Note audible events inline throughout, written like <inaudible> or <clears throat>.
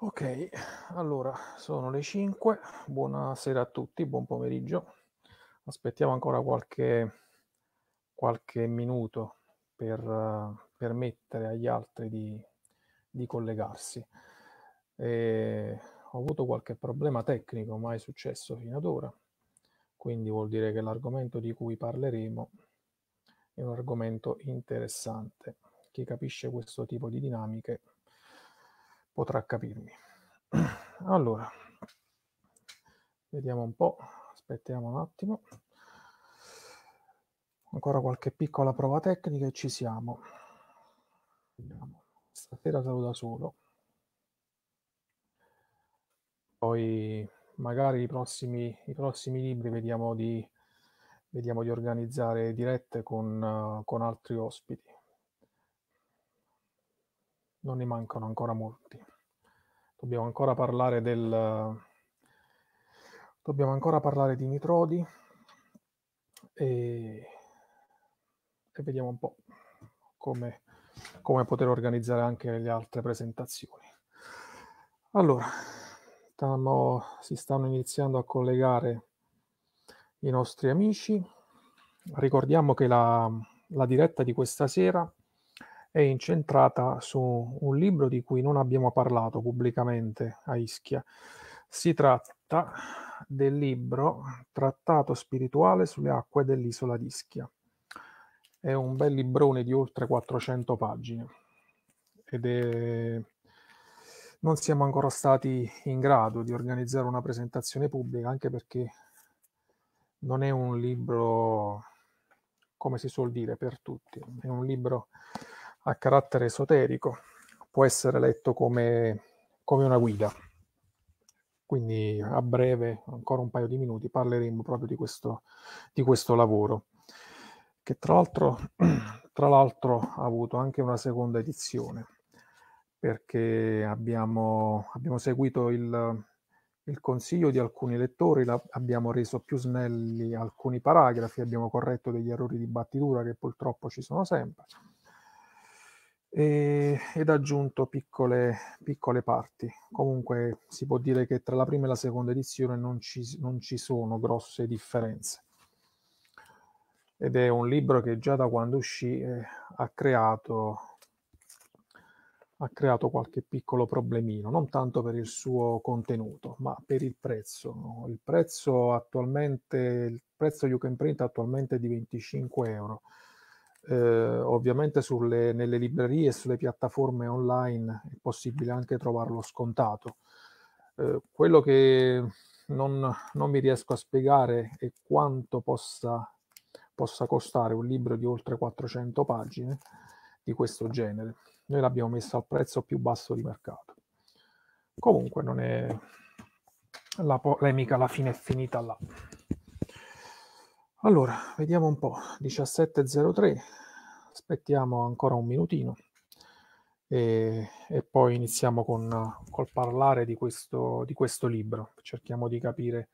Ok, allora sono le 5, buonasera a tutti, buon pomeriggio. Aspettiamo ancora qualche, qualche minuto per uh, permettere agli altri di, di collegarsi. E eh, ho avuto qualche problema tecnico, mai successo fino ad ora, quindi vuol dire che l'argomento di cui parleremo è un argomento interessante. Chi capisce questo tipo di dinamiche potrà capirmi. <clears throat> Allora, vediamo un po', aspettiamo un attimo. Ancora qualche piccola prova tecnica e ci siamo. Vediamo. Stasera da solo. Poi magari i prossimi, i prossimi libri vediamo di, vediamo di, organizzare dirette con, con altri ospiti. Non ne mancano ancora molti. Dobbiamo ancora parlare del... Dobbiamo ancora parlare di nitrodi e, e vediamo un po' come, come poter organizzare anche le altre presentazioni. Allora, stiamo, si stanno iniziando a collegare i nostri amici. Ricordiamo che la, la diretta di questa sera è incentrata su un libro di cui non abbiamo parlato pubblicamente a Ischia. Si tratta del libro Trattato spirituale sulle acque dell'isola di Ischia. È un bel librone di oltre 400 pagine ed è... non siamo ancora stati in grado di organizzare una presentazione pubblica anche perché non è un libro come si suol dire per tutti, è un libro a carattere esoterico, può essere letto come, come una guida. Quindi a breve, ancora un paio di minuti, parleremo proprio di questo, di questo lavoro, che tra l'altro, <clears throat> tra l'altro ha avuto anche una seconda edizione, perché abbiamo, abbiamo seguito il, il consiglio di alcuni lettori, la, abbiamo reso più snelli alcuni paragrafi, abbiamo corretto degli errori di battitura che purtroppo ci sono sempre e, ed ha aggiunto piccole, piccole, parti. Comunque si può dire che tra la prima e la seconda edizione non ci, non ci sono grosse differenze. Ed è un libro che già da quando uscì eh, ha creato ha creato qualche piccolo problemino, non tanto per il suo contenuto, ma per il prezzo. Il prezzo attualmente, il prezzo You Can Print attualmente è di 25 euro eh, ovviamente sulle, nelle librerie e sulle piattaforme online è possibile anche trovarlo scontato. Eh, quello che non, non, mi riesco a spiegare è quanto possa, possa, costare un libro di oltre 400 pagine di questo genere. Noi l'abbiamo messo al prezzo più basso di mercato. Comunque non è la polemica alla fine è finita là. Allora, vediamo un po', 17.03, aspettiamo ancora un minutino e, e poi iniziamo con, col parlare di questo, di questo libro, cerchiamo di capire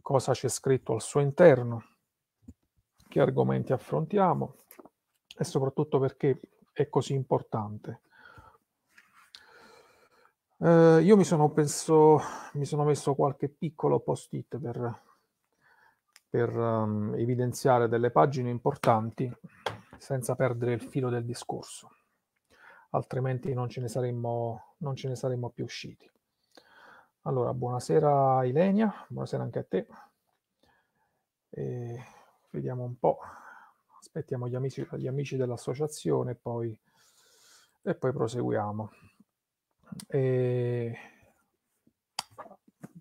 cosa c'è scritto al suo interno, che argomenti affrontiamo e soprattutto perché è così importante. Eh, io mi sono, penso, mi sono messo qualche piccolo post-it per per um, evidenziare delle pagine importanti senza perdere il filo del discorso, altrimenti non ce ne saremmo, ce ne saremmo più usciti. Allora, buonasera Ilenia, buonasera anche a te. E vediamo un po', aspettiamo gli amici, gli amici dell'associazione poi, e poi proseguiamo. E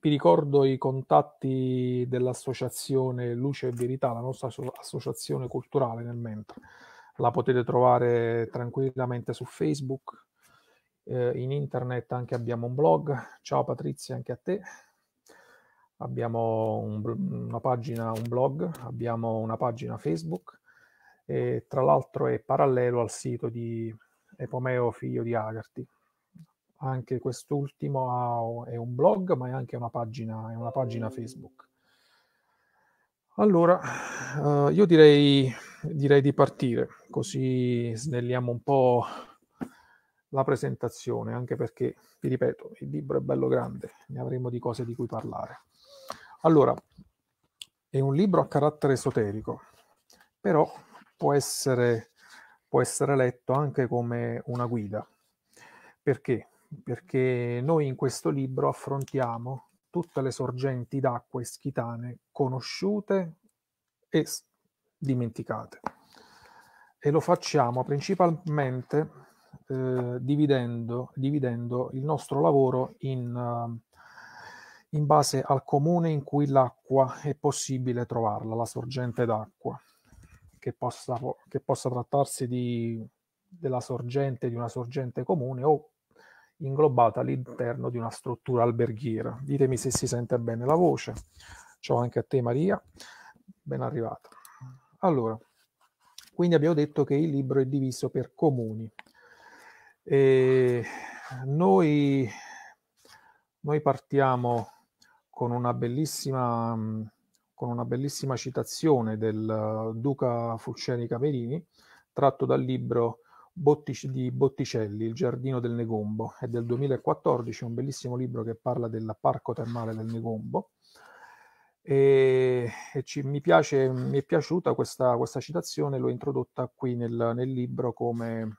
vi ricordo i contatti dell'associazione Luce e Verità, la nostra associazione culturale nel mentre. La potete trovare tranquillamente su Facebook, eh, in internet anche abbiamo un blog. Ciao Patrizia, anche a te. Abbiamo un, una pagina, un blog, abbiamo una pagina Facebook e tra l'altro è parallelo al sito di Epomeo figlio di Agarty anche quest'ultimo ha, è un blog, ma è anche una pagina, è una pagina Facebook. Allora, uh, io direi, direi di partire, così snelliamo un po' la presentazione, anche perché, vi ripeto, il libro è bello grande, ne avremo di cose di cui parlare. Allora, è un libro a carattere esoterico, però può essere, può essere letto anche come una guida. Perché? perché noi in questo libro affrontiamo tutte le sorgenti d'acqua ischitane conosciute e dimenticate. E lo facciamo principalmente eh, dividendo, dividendo, il nostro lavoro in, uh, in base al comune in cui l'acqua è possibile trovarla, la sorgente d'acqua, che possa, che possa trattarsi di, della sorgente, di una sorgente comune o inglobata all'interno di una struttura alberghiera. Ditemi se si sente bene la voce. Ciao anche a te Maria, ben arrivata. Allora, quindi abbiamo detto che il libro è diviso per comuni. E noi, noi partiamo con una bellissima, con una bellissima citazione del Duca Fulceni Camerini, tratto dal libro Bottic- di Botticelli, Il giardino del Negombo, è del 2014, un bellissimo libro che parla del parco termale del Negombo. E, e ci, mi, piace, mi, è piaciuta questa, questa, citazione, l'ho introdotta qui nel, nel libro come,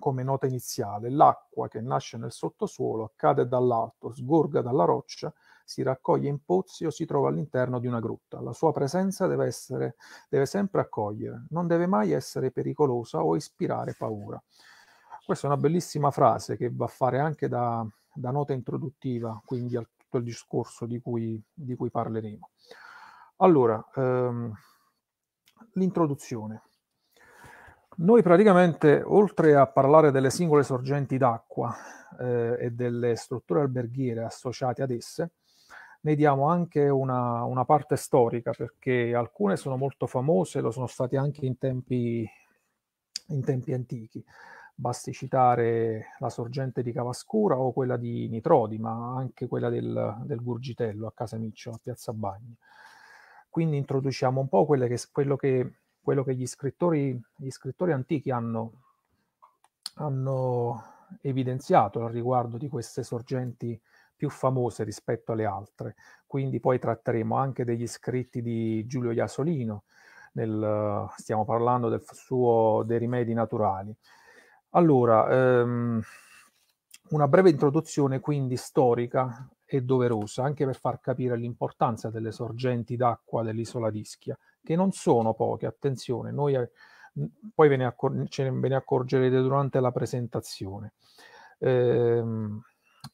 come nota iniziale. L'acqua che nasce nel sottosuolo cade dall'alto, sgorga dalla roccia si raccoglie in pozzi o si trova all'interno di una grotta. La sua presenza deve, essere, deve sempre accogliere, non deve mai essere pericolosa o ispirare paura. Questa è una bellissima frase che va a fare anche da, da nota introduttiva, quindi al tutto il discorso di cui, di cui parleremo. Allora, ehm, l'introduzione. Noi praticamente, oltre a parlare delle singole sorgenti d'acqua eh, e delle strutture alberghiere associate ad esse, ne diamo anche una, una parte storica, perché alcune sono molto famose, lo sono state anche in tempi, in tempi antichi. Basti citare la sorgente di Cavascura o quella di Nitrodi, ma anche quella del, del Gurgitello a Casamiccio, a Piazza Bagni. Quindi introduciamo un po' che, quello che, quello che gli, scrittori, gli scrittori, antichi hanno, hanno evidenziato al riguardo di queste sorgenti più famose rispetto alle altre. Quindi poi tratteremo anche degli scritti di Giulio Iasolino, nel, stiamo parlando del suo dei rimedi naturali. Allora, ehm, una breve introduzione quindi storica e doverosa, anche per far capire l'importanza delle sorgenti d'acqua dell'isola d'Ischia, che non sono poche, attenzione, noi eh, poi ve ne, accor- ve ne accorgerete durante la presentazione. Ehm,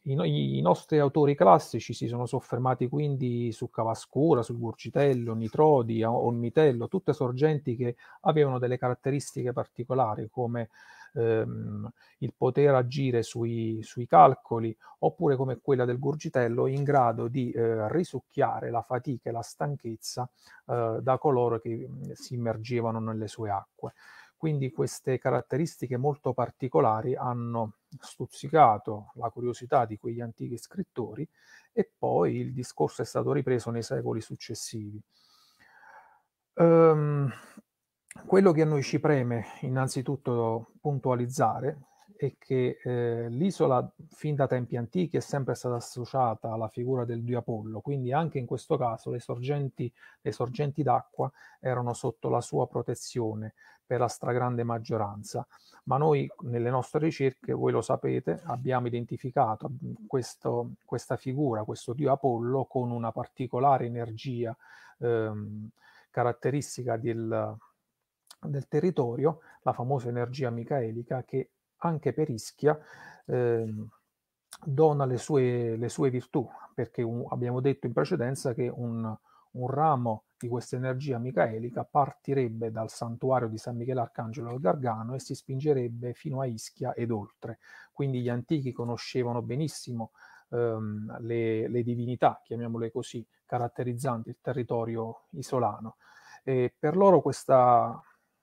i, I, nostri autori classici si sono soffermati quindi su Cavascura, su Gurgitello, Nitrodi, Onnitello, tutte sorgenti che avevano delle caratteristiche particolari come ehm, il poter agire sui, sui, calcoli oppure come quella del Gurgitello in grado di eh, risucchiare la fatica e la stanchezza eh, da coloro che mm, si immergevano nelle sue acque. Quindi queste caratteristiche molto particolari hanno stuzzicato la curiosità di quegli antichi scrittori e poi il discorso è stato ripreso nei secoli successivi. Um, quello che a noi ci preme innanzitutto puntualizzare è che eh, l'isola fin da tempi antichi è sempre stata associata alla figura del dio Apollo, quindi anche in questo caso le sorgenti, le sorgenti d'acqua erano sotto la sua protezione per la stragrande maggioranza. Ma noi nelle nostre ricerche, voi lo sapete, abbiamo identificato questo, questa figura, questo dio Apollo, con una particolare energia ehm, caratteristica del, del territorio, la famosa energia micaelica che anche per Ischia eh, dona le sue, le sue, virtù, perché un, abbiamo detto in precedenza che un, un ramo di questa energia micaelica partirebbe dal santuario di San Michele Arcangelo al Gargano e si spingerebbe fino a Ischia ed oltre. Quindi gli antichi conoscevano benissimo ehm, le, le, divinità, chiamiamole così, caratterizzanti il territorio isolano. E per loro questa,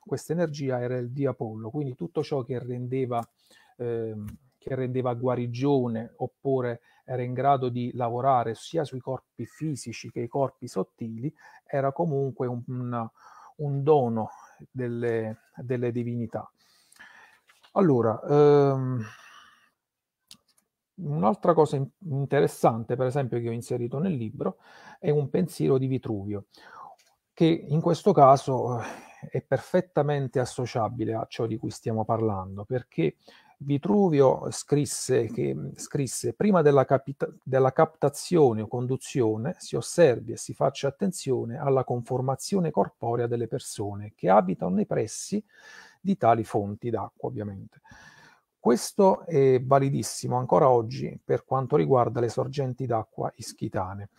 questa energia era il di Apollo, quindi tutto ciò che rendeva, eh, che rendeva guarigione oppure era in grado di lavorare sia sui corpi fisici che i corpi sottili era comunque un, un, un dono delle, delle, divinità. Allora, ehm, Un'altra cosa interessante, per esempio, che ho inserito nel libro è un pensiero di Vitruvio, che in questo caso è perfettamente associabile a ciò di cui stiamo parlando, perché Vitruvio scrisse che scrisse, prima della, capita- della captazione o conduzione si osservi e si faccia attenzione alla conformazione corporea delle persone che abitano nei pressi di tali fonti d'acqua, ovviamente. Questo è validissimo ancora oggi per quanto riguarda le sorgenti d'acqua ischitane.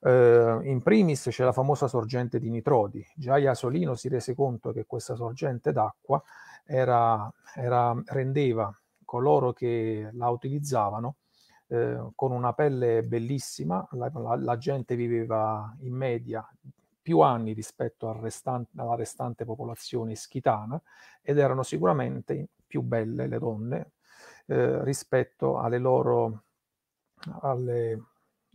Eh, in primis c'è la famosa sorgente di Nitrodi. Già Iasolino si rese conto che questa sorgente d'acqua era, era, rendeva coloro che la utilizzavano eh, con una pelle bellissima, la, la, la, gente viveva in media più anni rispetto al restan- alla restante popolazione schitana ed erano sicuramente più belle le donne eh, rispetto alle loro, alle,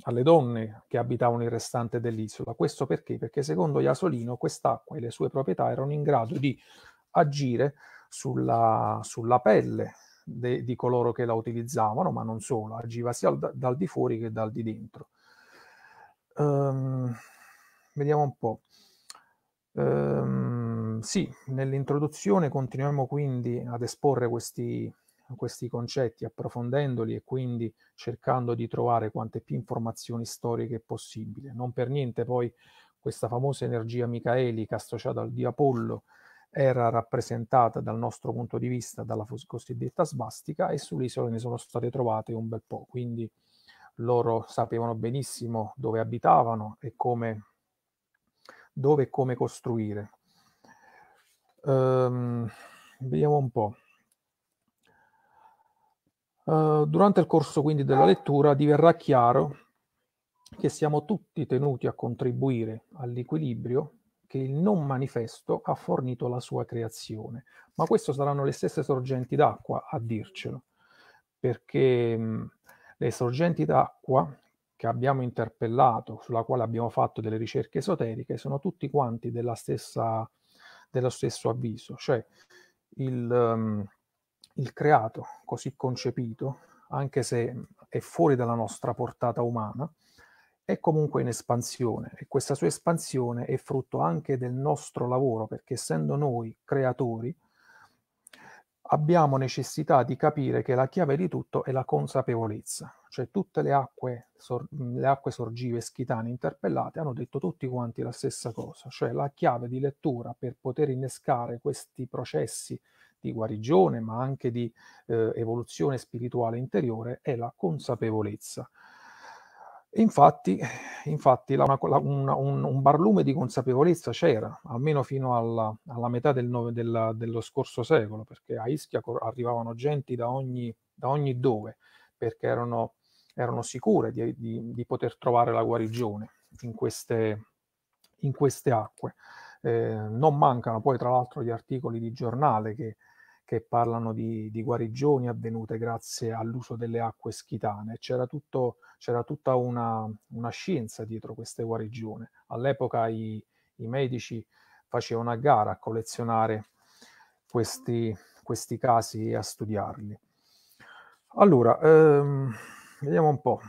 alle donne che abitavano il restante dell'isola. Questo perché? Perché secondo Iasolino quest'acqua e le sue proprietà erano in grado di agire sulla, sulla pelle de, di coloro che la utilizzavano, ma non solo, agiva sia dal, dal di fuori che dal di dentro. Um, vediamo un po'. Um, sì, nell'introduzione continuiamo quindi ad esporre questi, questi concetti, approfondendoli e quindi cercando di trovare quante più informazioni storiche possibile. Non per niente poi questa famosa energia micaelica associata al dio Apollo era rappresentata dal nostro punto di vista dalla cosiddetta svastica e sull'isola ne sono state trovate un bel po', quindi loro sapevano benissimo dove abitavano e come, dove e come costruire. Um, vediamo un po'. Eh, durante il corso quindi della lettura diverrà chiaro che siamo tutti tenuti a contribuire all'equilibrio che il non manifesto ha fornito alla sua creazione. Ma questo saranno le stesse sorgenti d'acqua a dircelo, perché mh, mm, le sorgenti d'acqua che abbiamo interpellato, sulla quale abbiamo fatto delle ricerche esoteriche, sono tutti quanti della stessa, dello stesso avviso, cioè il... Um, il creato così concepito, anche se è fuori dalla nostra portata umana, è comunque in espansione e questa sua espansione è frutto anche del nostro lavoro, perché essendo noi creatori abbiamo necessità di capire che la chiave di tutto è la consapevolezza, cioè tutte le acque, sor- le acque sorgive schitane interpellate hanno detto tutti quanti la stessa cosa, cioè la chiave di lettura per poter innescare questi processi di guarigione, ma anche di eh, evoluzione spirituale interiore, è la consapevolezza. Infatti, infatti la, la, una, un, un, barlume di consapevolezza c'era, almeno fino alla, alla metà del nove, della, dello scorso secolo, perché a Ischia arrivavano genti da ogni, da ogni dove, perché erano, erano sicure di, di, di, poter trovare la guarigione in queste, in queste acque. Eh, non mancano poi, tra l'altro, gli articoli di giornale che che parlano di, di guarigioni avvenute grazie all'uso delle acque schitane. C'era, tutto, c'era tutta una, una, scienza dietro queste guarigioni. All'epoca i, i medici facevano a gara a collezionare questi, questi casi e a studiarli. Allora, ehm, vediamo un po'.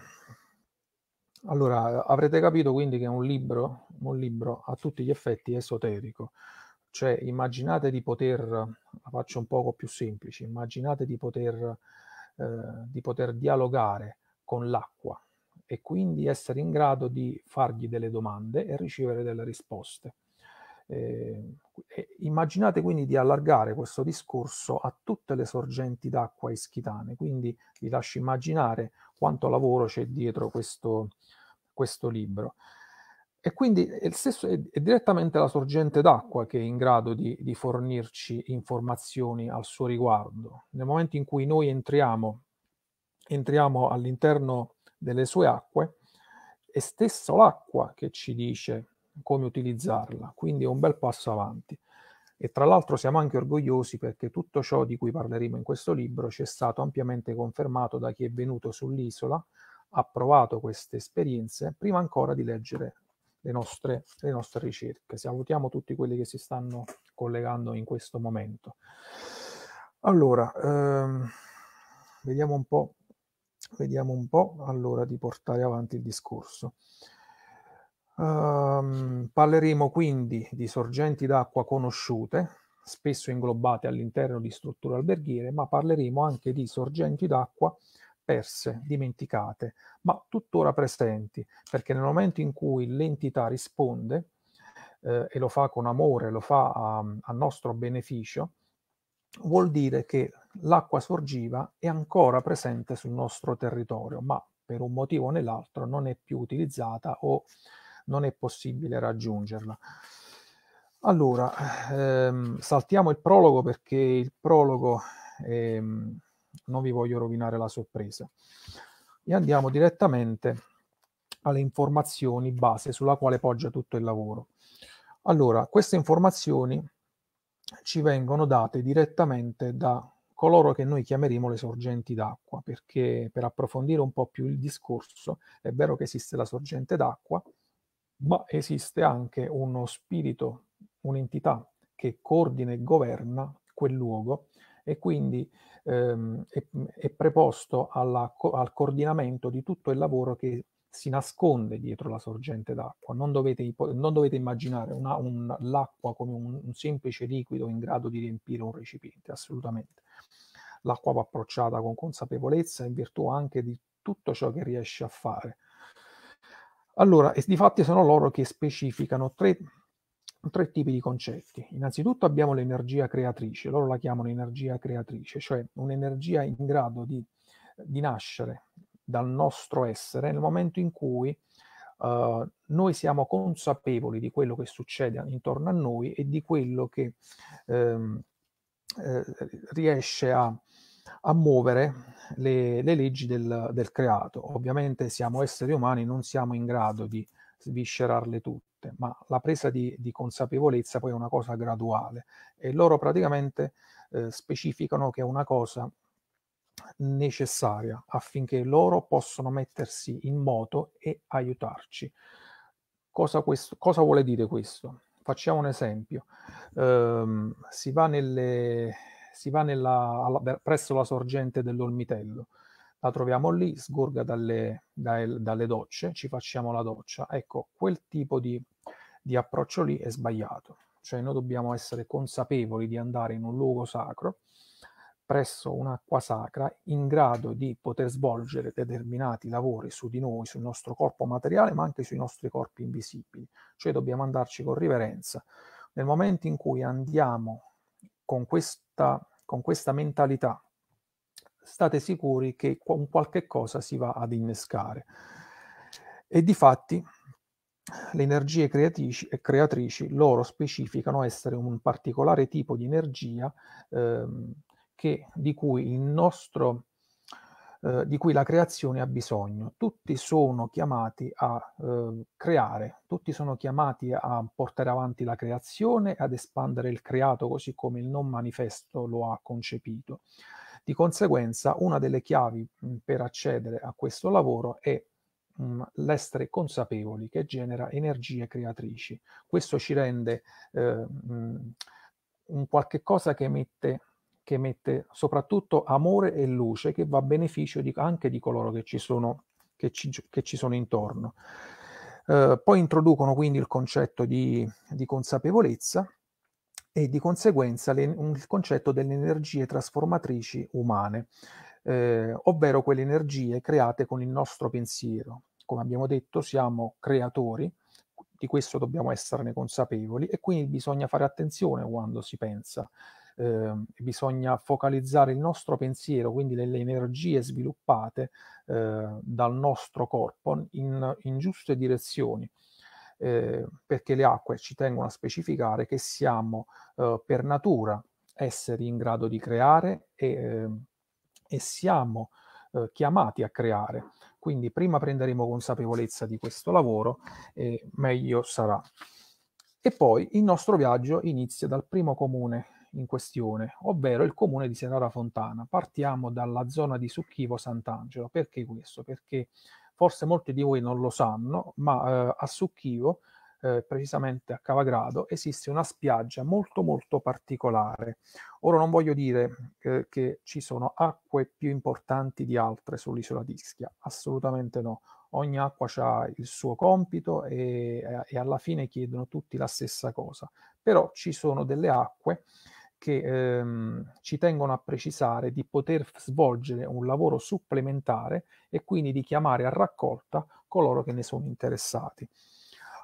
Allora, avrete capito quindi che è un libro, un libro a tutti gli effetti esoterico. Cioè immaginate di poter, la faccio un poco più semplice, immaginate di poter, eh, di poter dialogare con l'acqua e quindi essere in grado di fargli delle domande e ricevere delle risposte. Eh, immaginate quindi di allargare questo discorso a tutte le sorgenti d'acqua ischitane, quindi vi lascio immaginare quanto lavoro c'è dietro questo, questo libro. E quindi è, stesso, è, è, direttamente la sorgente d'acqua che è in grado di, di, fornirci informazioni al suo riguardo. Nel momento in cui noi entriamo, entriamo all'interno delle sue acque, è stessa l'acqua che ci dice come utilizzarla, quindi è un bel passo avanti. E tra l'altro siamo anche orgogliosi perché tutto ciò di cui parleremo in questo libro ci è stato ampiamente confermato da chi è venuto sull'isola, ha provato queste esperienze prima ancora di leggere le nostre, le nostre ricerche. Salutiamo tutti quelli che si stanno collegando in questo momento. Allora, ehm, vediamo un po', vediamo un po' allora di portare avanti il discorso. Um, parleremo quindi di sorgenti d'acqua conosciute, spesso inglobate all'interno di strutture alberghiere, ma parleremo anche di sorgenti d'acqua perse, dimenticate, ma tuttora presenti, perché nel momento in cui l'entità risponde, eh, e lo fa con amore, lo fa a, a nostro beneficio, vuol dire che l'acqua sorgiva è ancora presente sul nostro territorio, ma per un motivo o nell'altro non è più utilizzata o non è possibile raggiungerla. Allora, ehm, saltiamo il prologo perché il prologo ehm, non vi voglio rovinare la sorpresa. E andiamo direttamente alle informazioni base sulla quale poggia tutto il lavoro. Allora, queste informazioni ci vengono date direttamente da coloro che noi chiameremo le sorgenti d'acqua, perché per approfondire un po' più il discorso, è vero che esiste la sorgente d'acqua, ma esiste anche uno spirito, un'entità che coordina e governa quel luogo e quindi ehm, è, è, preposto alla, al coordinamento di tutto il lavoro che si nasconde dietro la sorgente d'acqua. Non dovete, non dovete immaginare una, un, l'acqua come un, un, semplice liquido in grado di riempire un recipiente, assolutamente. L'acqua va approcciata con consapevolezza in virtù anche di tutto ciò che riesce a fare. Allora, e di fatti sono loro che specificano tre tre tipi di concetti. Innanzitutto abbiamo l'energia creatrice, loro la chiamano energia creatrice, cioè un'energia in grado di, di nascere dal nostro essere nel momento in cui uh, noi siamo consapevoli di quello che succede intorno a noi e di quello che ehm, eh, riesce a, a muovere le, le leggi del, del, creato. Ovviamente siamo esseri umani, non siamo in grado di sviscerarle tutte, ma la presa di, di consapevolezza poi è una cosa graduale e loro praticamente eh, specificano che è una cosa necessaria affinché loro possano mettersi in moto e aiutarci. Cosa, questo, cosa vuole dire questo? Facciamo un esempio. Um, si va, nelle, si va nella, alla, presso la sorgente dell'Olmitello, la troviamo lì, sgorga dalle, dalle, dalle docce, ci facciamo la doccia. Ecco, quel tipo di, di approccio lì è sbagliato. Cioè noi dobbiamo essere consapevoli di andare in un luogo sacro, presso un'acqua sacra, in grado di poter svolgere determinati lavori su di noi, sul nostro corpo materiale, ma anche sui nostri corpi invisibili. Cioè dobbiamo andarci con riverenza. Nel momento in cui andiamo con questa, con questa mentalità state sicuri che un qualche cosa si va ad innescare. E di fatti le energie creatrici, eh, creatrici loro specificano essere un particolare tipo di energia ehm, che, di, cui nostro, eh, di cui la creazione ha bisogno. Tutti sono chiamati a eh, creare, tutti sono chiamati a portare avanti la creazione, ad espandere il creato così come il non manifesto lo ha concepito. Di conseguenza, una delle chiavi mhmm, per accedere a questo lavoro è mhmm, l'essere consapevoli che genera energie creatrici. Questo ci rende eh, un qualche cosa che mette che mette soprattutto amore e luce che va a beneficio di, anche di coloro che ci sono, che ci, che ci sono intorno. Eh, poi introducono quindi il concetto di, di consapevolezza e di conseguenza le, il concetto delle energie trasformatrici umane, eh, ovvero quelle energie create con il nostro pensiero. Come abbiamo detto, siamo creatori, di questo dobbiamo esserne consapevoli e quindi bisogna fare attenzione quando si pensa. Eh, bisogna focalizzare il nostro pensiero, quindi le, le energie sviluppate eh, dal nostro corpo in, in giuste direzioni, eh, perché le acque ci tengono a specificare che siamo eh, per natura esseri in grado di creare e, eh, e siamo eh, chiamati a creare. Quindi prima prenderemo consapevolezza di questo lavoro e meglio sarà. E poi il nostro viaggio inizia dal primo comune in questione, ovvero il comune di Senara Fontana. Partiamo dalla zona di Succhivo Sant'Angelo. Perché questo? Perché Forse molti di voi non lo sanno, ma eh, a Succhivo, eh, precisamente a Cavagrado, esiste una spiaggia molto molto particolare. Ora non voglio dire eh, che ci sono acque più importanti di altre sull'isola di Ischia, assolutamente no. Ogni acqua ha il suo compito e, eh, e alla fine chiedono tutti la stessa cosa. Però ci sono delle acque che ehm, ci tengono a precisare di poter svolgere un lavoro supplementare e quindi di chiamare a raccolta coloro che ne sono interessati.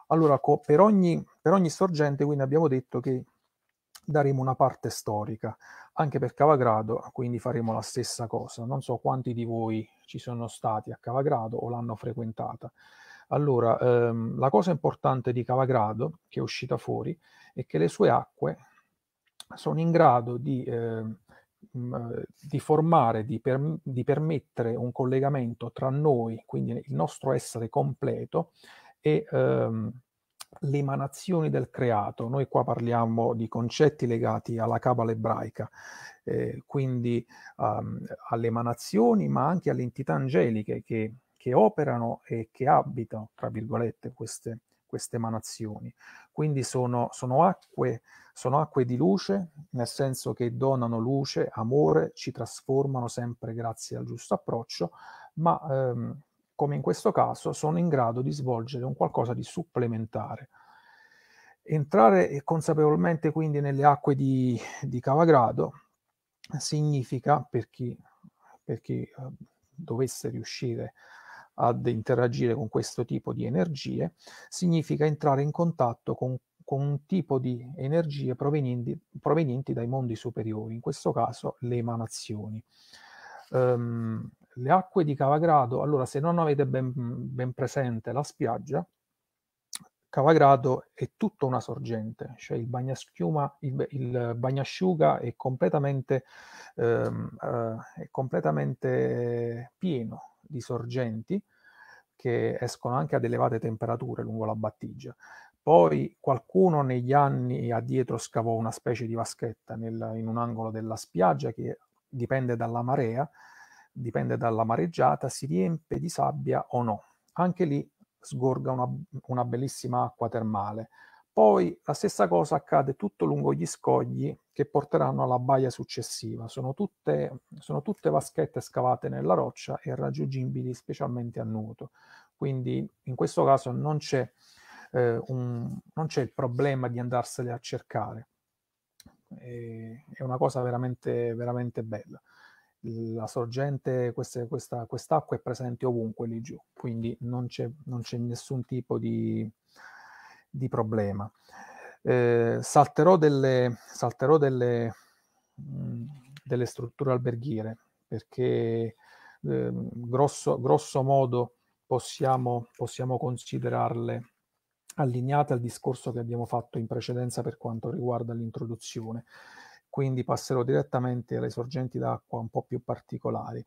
Allora, co- per, ogni, per ogni sorgente quindi abbiamo detto che daremo una parte storica. Anche per Cavagrado, quindi faremo la stessa cosa. Non so quanti di voi ci sono stati a Cavagrado o l'hanno frequentata. Allora, ehm, la cosa importante di Cavagrado, che è uscita fuori, è che le sue acque sono in grado di, ehm, eh, di formare, di, per, di, permettere un collegamento tra noi, quindi il nostro essere completo, e ehm, le emanazioni del creato. Noi qua parliamo di concetti legati alla cabala ebraica, eh, quindi um, alle emanazioni, ma anche alle entità angeliche che, che operano e che abitano, tra virgolette, queste, queste emanazioni. Quindi sono, sono, acque, sono acque di luce, nel senso che donano luce, amore, ci trasformano sempre grazie al giusto approccio, ma ehm, come in questo caso sono in grado di svolgere un qualcosa di supplementare. Entrare consapevolmente quindi nelle acque di, di Cavagrado significa, per chi, per chi eh, dovesse riuscire a ad interagire con questo tipo di energie, significa entrare in contatto con, con un tipo di energie provenienti, provenienti, dai mondi superiori, in questo caso le emanazioni. Um, le acque di Cavagrado, allora se non avete ben, ben presente la spiaggia, Cavagrado è tutta una sorgente, cioè il, bagnaschiuma, il, il bagnasciuga è completamente, ehm, eh, è completamente pieno di sorgenti che escono anche ad elevate temperature lungo la battigia. Poi qualcuno negli anni addietro scavò una specie di vaschetta nel, in un angolo della spiaggia che dipende dalla marea, dipende dalla mareggiata, si riempie di sabbia o no. Anche lì sgorga una, una bellissima acqua termale poi la stessa cosa accade tutto lungo gli scogli che porteranno alla baia successiva. Sono tutte, sono tutte vaschette scavate nella roccia e raggiungibili specialmente a nuoto. Quindi in questo caso non c'è, eh, un, non c'è il problema di andarsene a cercare. E, è una cosa veramente, veramente bella. La sorgente, queste, questa, quest'acqua è presente ovunque lì giù, quindi non c'è, non c'è nessun tipo di, di problema. Eh, salterò delle, salterò delle, mh, delle strutture alberghiere perché eh, grosso, grosso, modo possiamo, possiamo considerarle allineate al discorso che abbiamo fatto in precedenza per quanto riguarda l'introduzione. Quindi passerò direttamente alle sorgenti d'acqua un po' più particolari.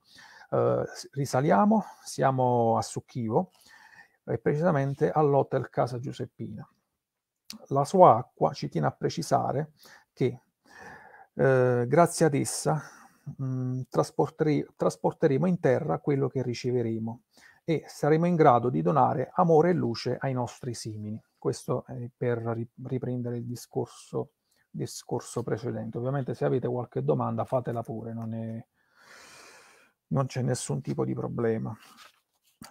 Eh, risaliamo, siamo a Succhivo, e precisamente all'Hotel Casa Giuseppina. La sua acqua ci tiene a precisare che eh, grazie ad essa mh, mm, trasportere, trasporteremo in terra quello che riceveremo e saremo in grado di donare amore e luce ai nostri simili. Questo è per riprendere il discorso, discorso precedente. Ovviamente se avete qualche domanda fatela pure, non, è, non c'è nessun tipo di problema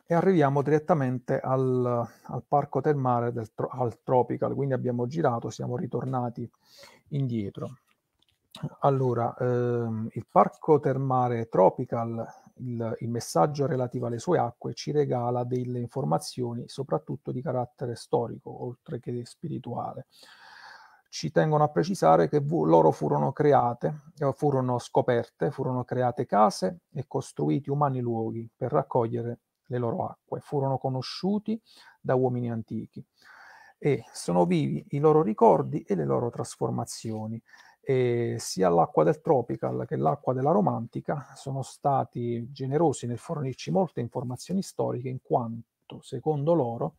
e arriviamo direttamente al, al parco termale, del, al Tropical, quindi abbiamo girato, siamo ritornati indietro. Allora, ehm, il parco termale Tropical, il, il, messaggio relativo alle sue acque ci regala delle informazioni soprattutto di carattere storico, oltre che spirituale. Ci tengono a precisare che loro furono create, eh, furono scoperte, furono create case e costruiti umani luoghi per raccogliere le loro acque, furono conosciuti da uomini antichi e sono vivi i loro ricordi e le loro trasformazioni. E sia l'acqua del Tropical che l'acqua della Romantica sono stati generosi nel fornirci molte informazioni storiche in quanto, secondo loro,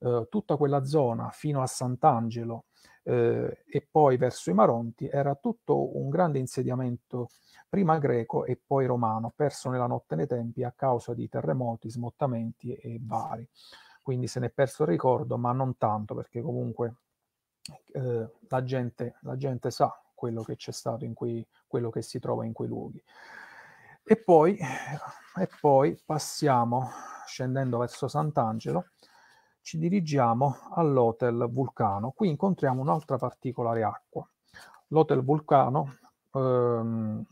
eh, tutta quella zona fino a Sant'Angelo eh, e poi verso i Maronti era tutto un grande insediamento, prima greco e poi romano, perso nella notte nei tempi a causa di terremoti, smottamenti e vari. Quindi se ne è perso il ricordo, ma non tanto, perché comunque eh, la, gente, la gente sa quello che c'è stato, in cui, quello che si trova in quei luoghi. E poi, e poi passiamo, scendendo verso Sant'Angelo, ci dirigiamo all'Hotel Vulcano. Qui incontriamo un'altra particolare acqua. L'Hotel Vulcano, ehm,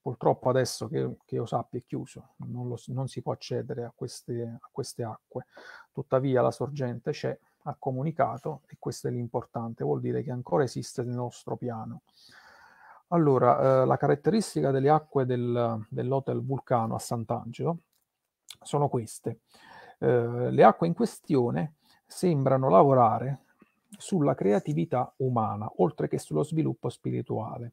purtroppo adesso che, che, io sappia è chiuso, non, lo, non si può accedere a queste, a queste acque, tuttavia la sorgente c'è, ha comunicato e questo è l'importante, vuol dire che ancora esiste il nostro piano. Allora, eh, la caratteristica delle acque del, dell'Hotel Vulcano a Sant'Angelo sono queste. Eh, le acque in questione sembrano lavorare sulla creatività umana, oltre che sullo sviluppo spirituale.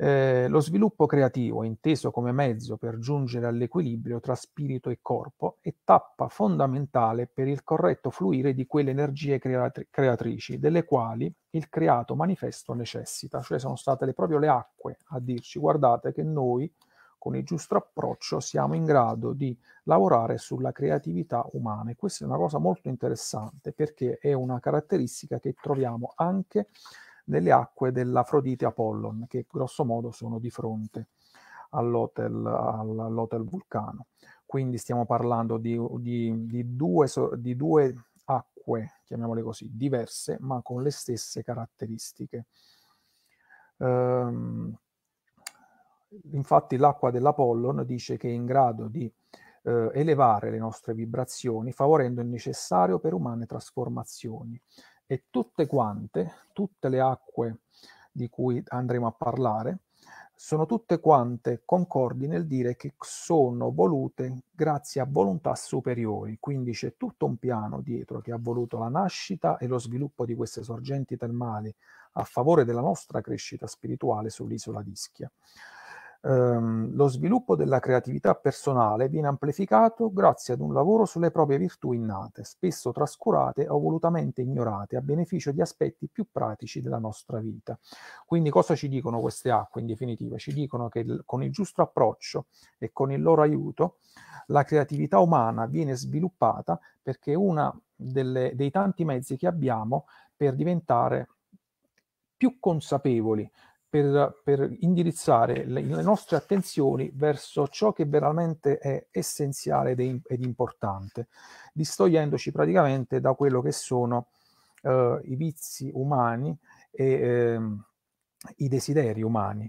Eh, lo sviluppo creativo, inteso come mezzo per giungere all'equilibrio tra spirito e corpo, è tappa fondamentale per il corretto fluire di quelle energie creatri- creatrici, delle quali il creato manifesto necessita, cioè sono state le, proprio le acque a dirci guardate che noi con il giusto approccio siamo in grado di lavorare sulla creatività umana e questa è una cosa molto interessante perché è una caratteristica che troviamo anche nelle acque dell'Afrodite Apollon che grosso modo sono di fronte all'hotel, all'hotel Vulcano. Quindi stiamo parlando di, di, di, due, di due acque, chiamiamole così, diverse ma con le stesse caratteristiche. Um, infatti l'acqua dell'Apollon dice che è in grado di eh, elevare le nostre vibrazioni, favorendo il necessario per umane trasformazioni. E tutte quante, tutte le acque di cui andremo a parlare, sono tutte quante concordi nel dire che sono volute grazie a volontà superiori, quindi c'è tutto un piano dietro che ha voluto la nascita e lo sviluppo di queste sorgenti termali a favore della nostra crescita spirituale sull'isola d'Ischia. Di ehm, lo sviluppo della creatività personale viene amplificato grazie ad un lavoro sulle proprie virtù innate, spesso trascurate o volutamente ignorate, a beneficio di aspetti più pratici della nostra vita. Quindi cosa ci dicono queste acque in definitiva? Ci dicono che il, con il giusto approccio e con il loro aiuto la creatività umana viene sviluppata perché è uno dei tanti mezzi che abbiamo per diventare più consapevoli per, per indirizzare le, le, nostre attenzioni verso ciò che veramente è essenziale ed, ed importante, distogliendoci praticamente da quello che sono eh, i vizi umani e eh, i desideri umani.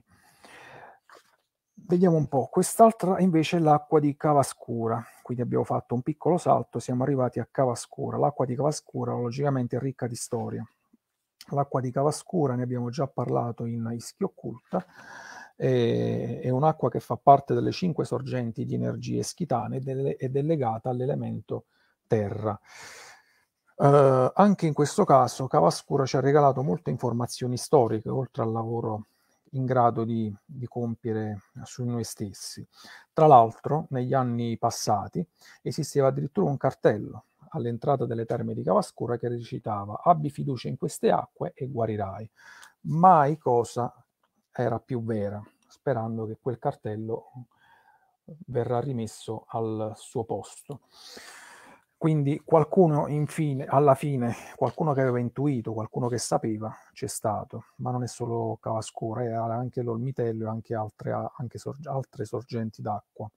Vediamo un po', quest'altra invece è l'acqua di cava scura, quindi abbiamo fatto un piccolo salto, siamo arrivati a cava scura, l'acqua di cava scura logicamente è ricca di storia. Esatto, l'acqua di Cavascura, ne abbiamo già parlato in Ischio Occulta, è, è un'acqua che fa parte delle cinque sorgenti di energie schitane ed è, legata all'elemento terra. Eh, anche in questo caso Cavascura ci ha regalato molte informazioni storiche, oltre al lavoro in grado di, di, compiere su noi stessi. Tra l'altro, negli anni passati esisteva addirittura un cartello all'entrata delle terme di Cavascura che recitava abbi fiducia in queste acque e guarirai. Mai cosa era più vera, sperando che quel cartello eh, verrà rimesso al suo posto. Quindi qualcuno infine, alla fine, qualcuno che aveva intuito, qualcuno che sapeva, c'è stato, ma non è solo Cavascura, era anche l'Olmitello e anche altre, anche sorg- altre sorgenti d'acqua.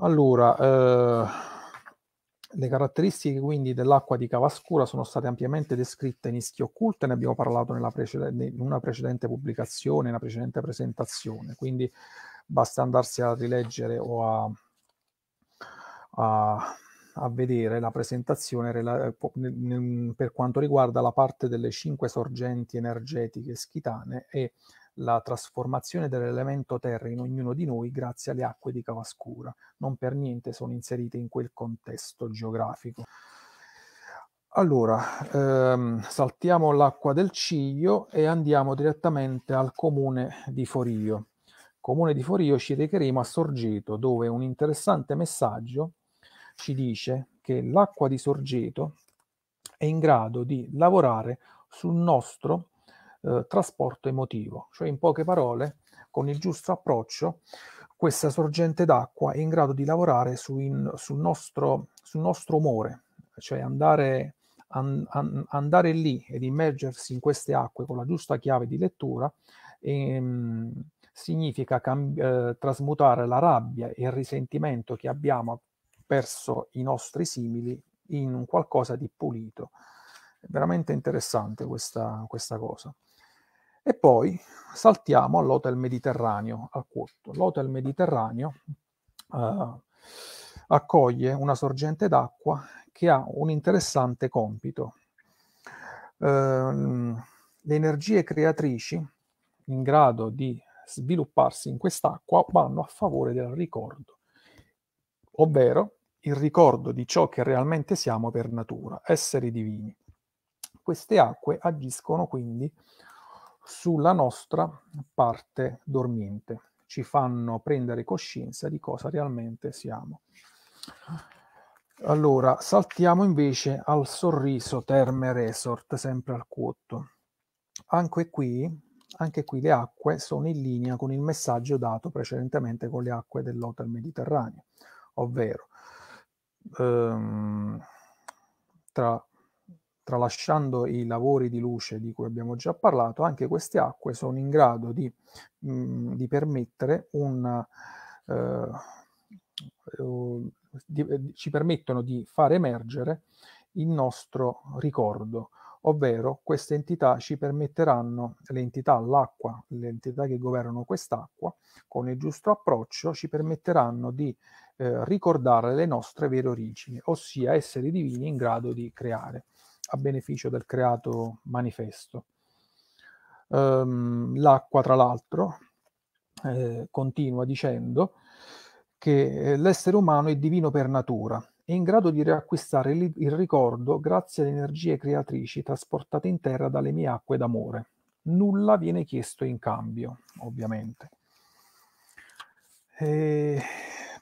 Allora, eh, le caratteristiche quindi dell'acqua di cava scura sono state ampiamente descritte in Ischio occulte, ne abbiamo parlato precedente, in una precedente pubblicazione, in una precedente presentazione, quindi basta andarsi a rileggere o a, a, a vedere la presentazione per quanto riguarda la parte delle cinque sorgenti energetiche schitane e la trasformazione dell'elemento terra in ognuno di noi grazie alle acque di Cavascura. Non per niente sono inserite in quel contesto geografico. Allora, ehm, saltiamo l'acqua del Ciglio e andiamo direttamente al comune di Forio. Comune di Forio ci recheremo a Sorgeto, dove un interessante messaggio ci dice che l'acqua di Sorgeto è in grado di lavorare sul nostro eh, trasporto emotivo, cioè in poche parole, con il giusto approccio, questa sorgente d'acqua è in grado di lavorare su in, sul, nostro, sul, nostro, umore, cioè andare, an, an, andare, lì ed immergersi in queste acque con la giusta chiave di lettura ehm, significa cam- eh, trasmutare la rabbia e il risentimento che abbiamo verso i nostri simili in qualcosa di pulito. veramente interessante questa, questa cosa. E poi saltiamo all'hotel Mediterraneo, al Curto. L'hotel Mediterraneo eh, accoglie una sorgente d'acqua che ha un interessante compito. Eh, le energie creatrici in grado di svilupparsi in quest'acqua vanno a favore del ricordo, ovvero il ricordo di ciò che realmente siamo per natura, esseri divini. Queste acque agiscono quindi sulla nostra parte dormiente, ci fanno prendere coscienza di cosa realmente siamo. Allora, saltiamo invece al sorriso Terme Resort, sempre al quoto. Anche qui, anche qui le acque sono in linea con il messaggio dato precedentemente con le acque dell'Hotel Mediterraneo, ovvero ehm, tra tralasciando i lavori di luce di cui abbiamo già parlato, anche queste acque sono in grado di, mh, mm, di permettere un... Eh, eh, di, ci permettono di far emergere il nostro ricordo, ovvero queste entità ci permetteranno, le entità l'acqua, le entità che governano quest'acqua, con il giusto approccio ci permetteranno di eh, ricordare le nostre vere origini, ossia esseri divini in grado di creare a beneficio del creato manifesto. Um, l'acqua, tra l'altro, eh, continua dicendo che eh, l'essere umano è divino per natura, è in grado di riacquistare il, il ricordo grazie alle energie creatrici trasportate in terra dalle mie acque d'amore. Nulla viene chiesto in cambio, ovviamente. E eh,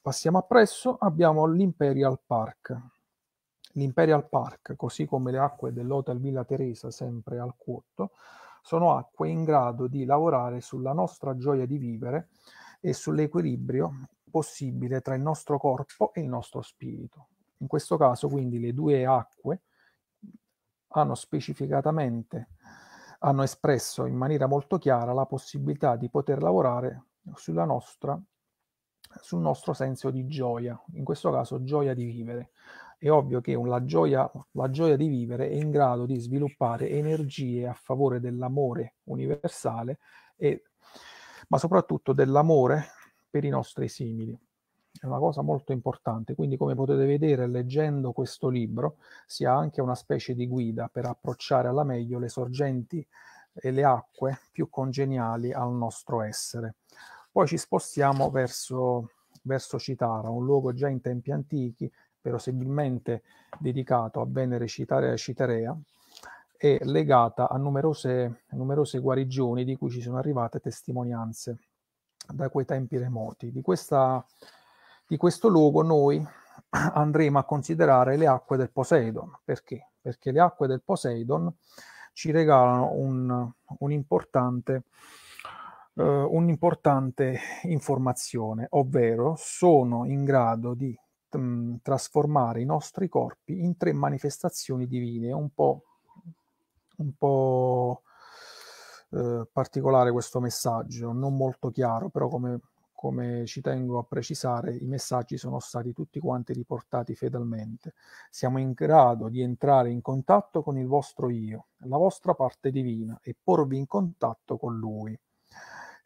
passiamo appresso, abbiamo l'Imperial Park, L'Imperial Park, così come le acque dell'Hotel Villa Teresa, sempre al Cuotto, sono acque in grado di lavorare sulla nostra gioia di vivere e sull'equilibrio possibile tra il nostro corpo e il nostro spirito. In questo caso, quindi, le due acque hanno specificatamente hanno espresso in maniera molto chiara la possibilità di poter lavorare sulla nostra sul nostro senso di gioia, in questo caso gioia di vivere è ovvio che la gioia, la gioia di vivere è in grado di sviluppare energie a favore dell'amore universale, e, ma soprattutto dell'amore per i nostri simili. È una cosa molto importante, quindi come potete vedere leggendo questo libro si ha anche una specie di guida per approcciare alla meglio le sorgenti e le acque più congeniali al nostro essere. Poi ci spostiamo verso, verso Citara, un luogo già in tempi antichi verosimilmente dedicato a Venere Citarea e Citarea, è legata a numerose, numerose guarigioni di cui ci sono arrivate testimonianze da quei tempi remoti. Di, questa, di questo luogo noi <clears throat> andremo a considerare le acque del Poseidon. Perché? Perché le acque del Poseidon ci regalano un, un importante, eh, un'importante informazione, ovvero sono in grado di trasformare i nostri corpi in tre manifestazioni divine. È un po', un po' eh, particolare questo messaggio, non molto chiaro, però come, come ci tengo a precisare, i messaggi sono stati tutti quanti riportati fedelmente. Siamo in grado di entrare in contatto con il vostro io, la vostra parte divina, e porvi in contatto con lui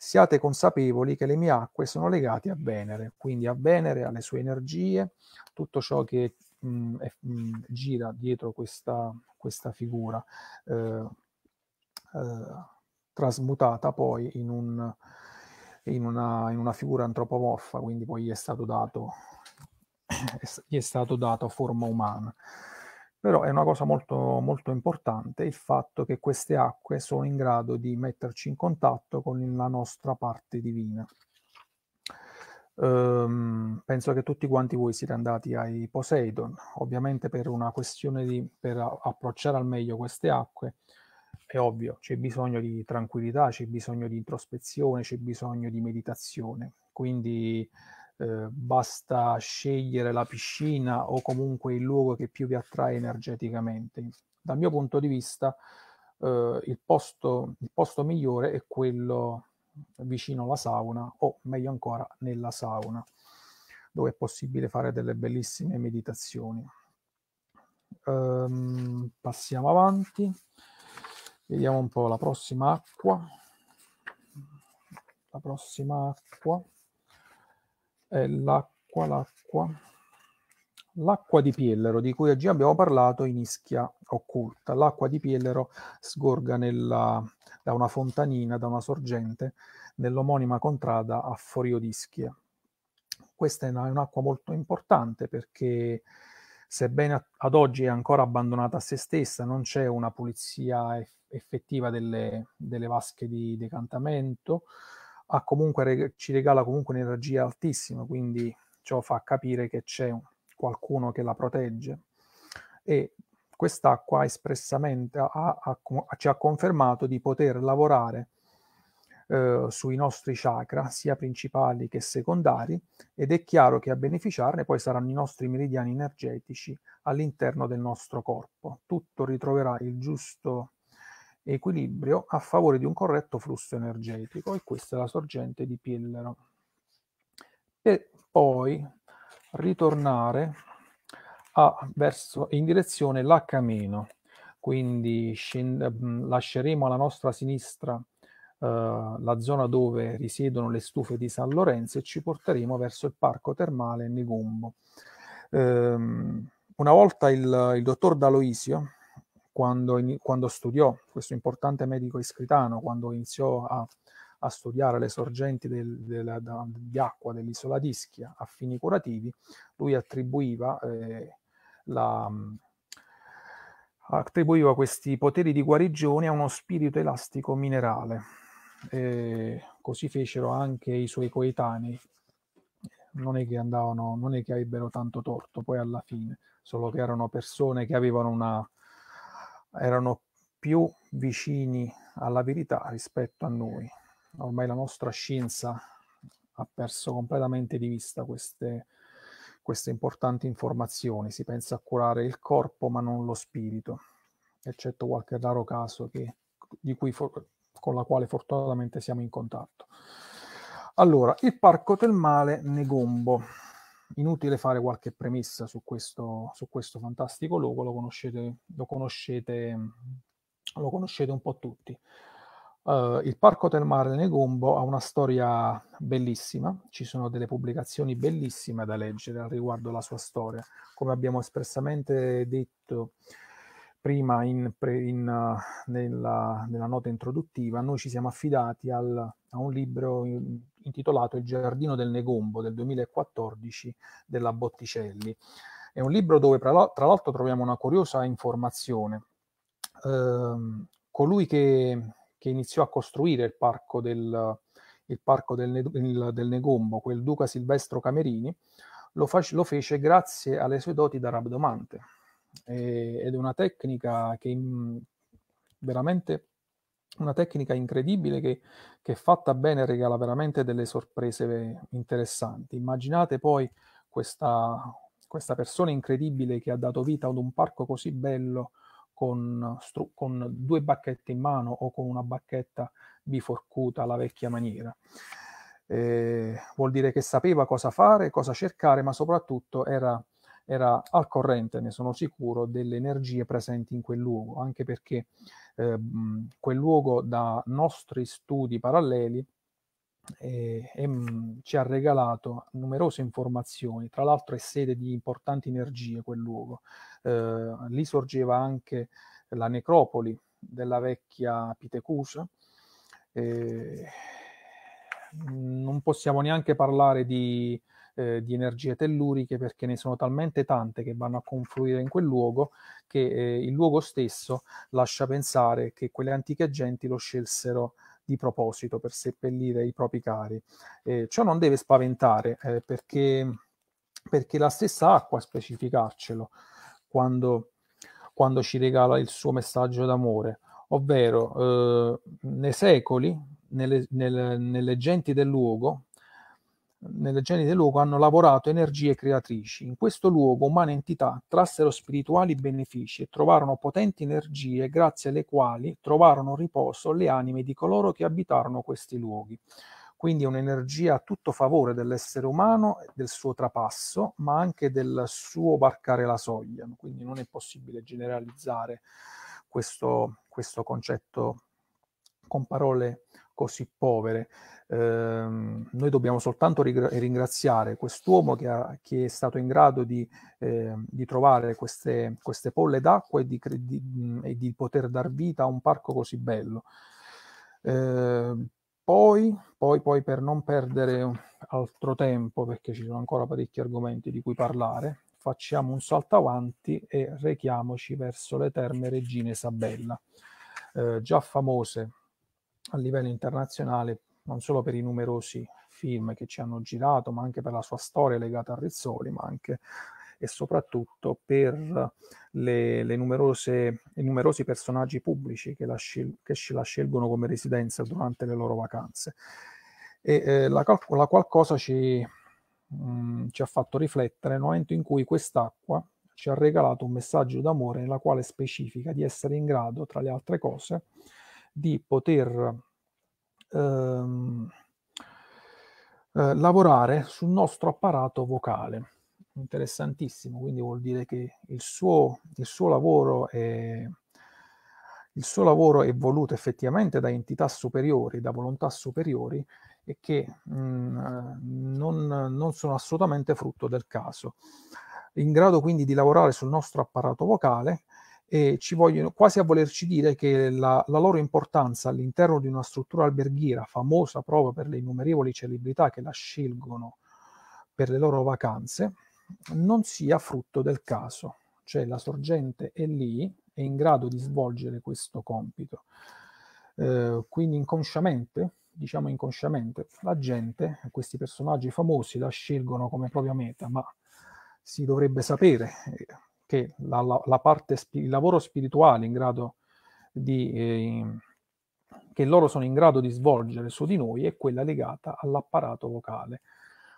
siate consapevoli che le mie acque sono legate a Venere, quindi a Venere, alle sue energie, tutto ciò che mh, mm, è, mh, mm, gira dietro questa, questa figura, eh, eh, trasmutata poi in, un, in, una, in una figura antropomorfa, quindi poi gli è stato dato <clears throat> gli è stato dato forma umana però è una cosa molto, molto importante il fatto che queste acque sono in grado di metterci in contatto con la nostra parte divina. Um, penso che tutti quanti voi siete andati ai Poseidon, ovviamente per una questione di per approcciare al meglio queste acque, è ovvio, c'è bisogno di tranquillità, c'è bisogno di introspezione, c'è bisogno di meditazione. Quindi eh, basta scegliere la piscina o comunque il luogo che più vi attrae energeticamente. Dal mio punto di vista, eh, il, posto, il posto migliore è quello vicino alla sauna o meglio ancora nella sauna, dove è possibile fare delle bellissime meditazioni. Um, passiamo avanti, vediamo un po' la prossima acqua. La prossima acqua è l'acqua, l'acqua, l'acqua di Piellero, di cui oggi abbiamo parlato in Ischia occulta. L'acqua di Piellero sgorga nella, da una fontanina, da una sorgente, nell'omonima contrada a Forio di Ischia. Questa è un'acqua molto importante perché sebbene ad oggi è ancora abbandonata a se stessa, non c'è una pulizia effettiva delle, delle vasche di decantamento, ha comunque ci regala comunque un'energia altissima, quindi ciò fa capire che c'è qualcuno che la protegge. E quest'acqua espressamente ha, ha, ci ha confermato di poter lavorare eh, sui nostri chakra, sia principali che secondari, ed è chiaro che a beneficiarne poi saranno i nostri meridiani energetici all'interno del nostro corpo. Tutto ritroverà il giusto equilibrio a favore di un corretto flusso energetico e questa è la sorgente di Pillero. E poi ritornare a, verso, in direzione l'H-, quindi scend- lasceremo alla nostra sinistra Uh, la zona dove risiedono le stufe di San Lorenzo e ci porteremo verso il parco termale Negombo. Um, una volta il, il dottor Daloisio quando, quando studiò, questo importante medico iscritano, quando iniziò a, a studiare le sorgenti del, del, da, di acqua dell'isola d'Ischia a fini curativi, lui attribuiva, eh, la, mm, attribuiva, questi poteri di guarigione a uno spirito elastico minerale. Eh, così fecero anche i suoi coetanei. Non è, che andavano, non è che ebbero tanto torto poi alla fine, solo che erano persone che avevano una, erano più vicini alla verità rispetto a noi. Ormai la nostra scienza ha perso completamente di vista queste, queste importanti informazioni. Si pensa a curare il corpo ma non lo spirito, eccetto qualche raro caso che, cui, con la quale fortunatamente siamo in contatto. Allora, il parco del male Negombo inutile fare qualche premessa su questo, su questo fantastico logo, lo conoscete, lo conoscete, lo conoscete un po' tutti. Uh, il Parco del Mare Negombo ha una storia bellissima, ci sono delle pubblicazioni bellissime da leggere riguardo la sua storia. Come abbiamo espressamente detto prima in, in, eh, nella, nella, nota introduttiva, noi ci siamo affidati al, a un libro intitolato Il giardino del Negombo del 2014 della Botticelli. È un libro dove tra, l'altro troviamo una curiosa informazione. Eh, colui che, che, iniziò a costruire il parco del, il parco del, il, del Negombo, quel duca Silvestro Camerini, lo, fac, lo fece grazie alle sue doti da rabdomante eh, ed è una tecnica che veramente una tecnica incredibile che, che fatta bene regala veramente delle sorprese interessanti. Immaginate poi questa, questa persona incredibile che ha dato vita ad un parco così bello con, stru- con due bacchette in mano o con una bacchetta biforcuta alla vecchia maniera. Eh, vuol dire che sapeva cosa fare, cosa cercare, ma soprattutto era era al corrente, ne sono sicuro, delle energie presenti in quel luogo, anche perché eh, quel luogo da nostri studi paralleli eh, eh, ci ha regalato numerose informazioni, tra l'altro è sede di importanti energie quel luogo. Eh, lì sorgeva anche la necropoli della vecchia Pitecusa. non possiamo neanche parlare di eh, di energie telluriche perché ne sono talmente tante che vanno a confluire in quel luogo che eh, il luogo stesso lascia pensare che quelle antiche genti lo scelsero di proposito per seppellire i propri cari. Eh, ciò non deve spaventare eh, perché, perché la stessa acqua specificarcelo quando, quando ci regala il suo messaggio d'amore, ovvero eh, nei secoli, nelle, nelle, nelle genti del luogo, nelle geni del luogo hanno lavorato energie creatrici. In questo luogo umane entità trassero spirituali benefici e trovarono potenti energie grazie alle quali trovarono riposo le anime di coloro che abitarono questi luoghi. Quindi un'energia a tutto favore dell'essere umano, del suo trapasso, ma anche del suo varcare la soglia. Quindi non è possibile generalizzare questo, questo concetto con parole così povere. Eh, noi dobbiamo soltanto ringraziare quest'uomo che, ha, che, è stato in grado di, eh, di trovare queste, queste, polle d'acqua e di, di, e di, poter dar vita a un parco così bello. Eh, poi, poi, poi, per non perdere altro tempo, perché ci sono ancora parecchi argomenti di cui parlare, facciamo un salto avanti e rechiamoci verso le terme Regina Isabella, eh, già famose a livello internazionale, non solo per i numerosi film che ci hanno girato, ma anche per la sua storia legata a Rizzoli, ma anche e soprattutto per le, le numerose, i numerosi personaggi pubblici che la, scel- che la, scelgono come residenza durante le loro vacanze. E, eh, la, cal- la, qualcosa ci, mh, mm, ci ha fatto riflettere nel momento in cui quest'acqua ci ha regalato un messaggio d'amore nella quale specifica di essere in grado, tra le altre cose, di poter ehm, eh, lavorare sul nostro apparato vocale. Interessantissimo, quindi vuol dire che il suo, il suo lavoro è, il suo lavoro è voluto effettivamente da entità superiori, da volontà superiori e che mh, mm, non, non, sono assolutamente frutto del caso. In grado quindi di lavorare sul nostro apparato vocale, e ci vogliono quasi a volerci dire che la, la, loro importanza all'interno di una struttura alberghiera famosa proprio per le innumerevoli celebrità che la scelgono per le loro vacanze non sia frutto del caso, cioè la sorgente è lì, è in grado di svolgere questo compito. Eh, quindi inconsciamente, diciamo inconsciamente, la gente, questi personaggi famosi la scelgono come propria meta, ma si dovrebbe sapere, eh, che la, la, la parte, il lavoro spirituale in grado di, eh, che loro sono in grado di svolgere su di noi è quella legata all'apparato vocale.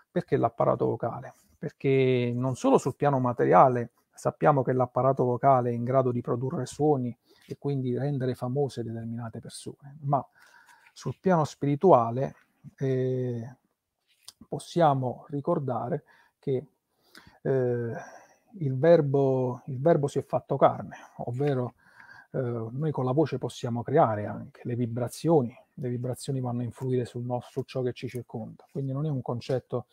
Perché l'apparato vocale? Perché non solo sul piano materiale sappiamo che l'apparato vocale è in grado di produrre suoni e quindi rendere famose determinate persone, ma sul piano spirituale eh, possiamo ricordare che eh, il verbo, il verbo si è fatto carne, ovvero eh, noi con la voce possiamo creare anche le vibrazioni, le vibrazioni vanno a influire sul nostro, su ciò che ci circonda, quindi non è un concetto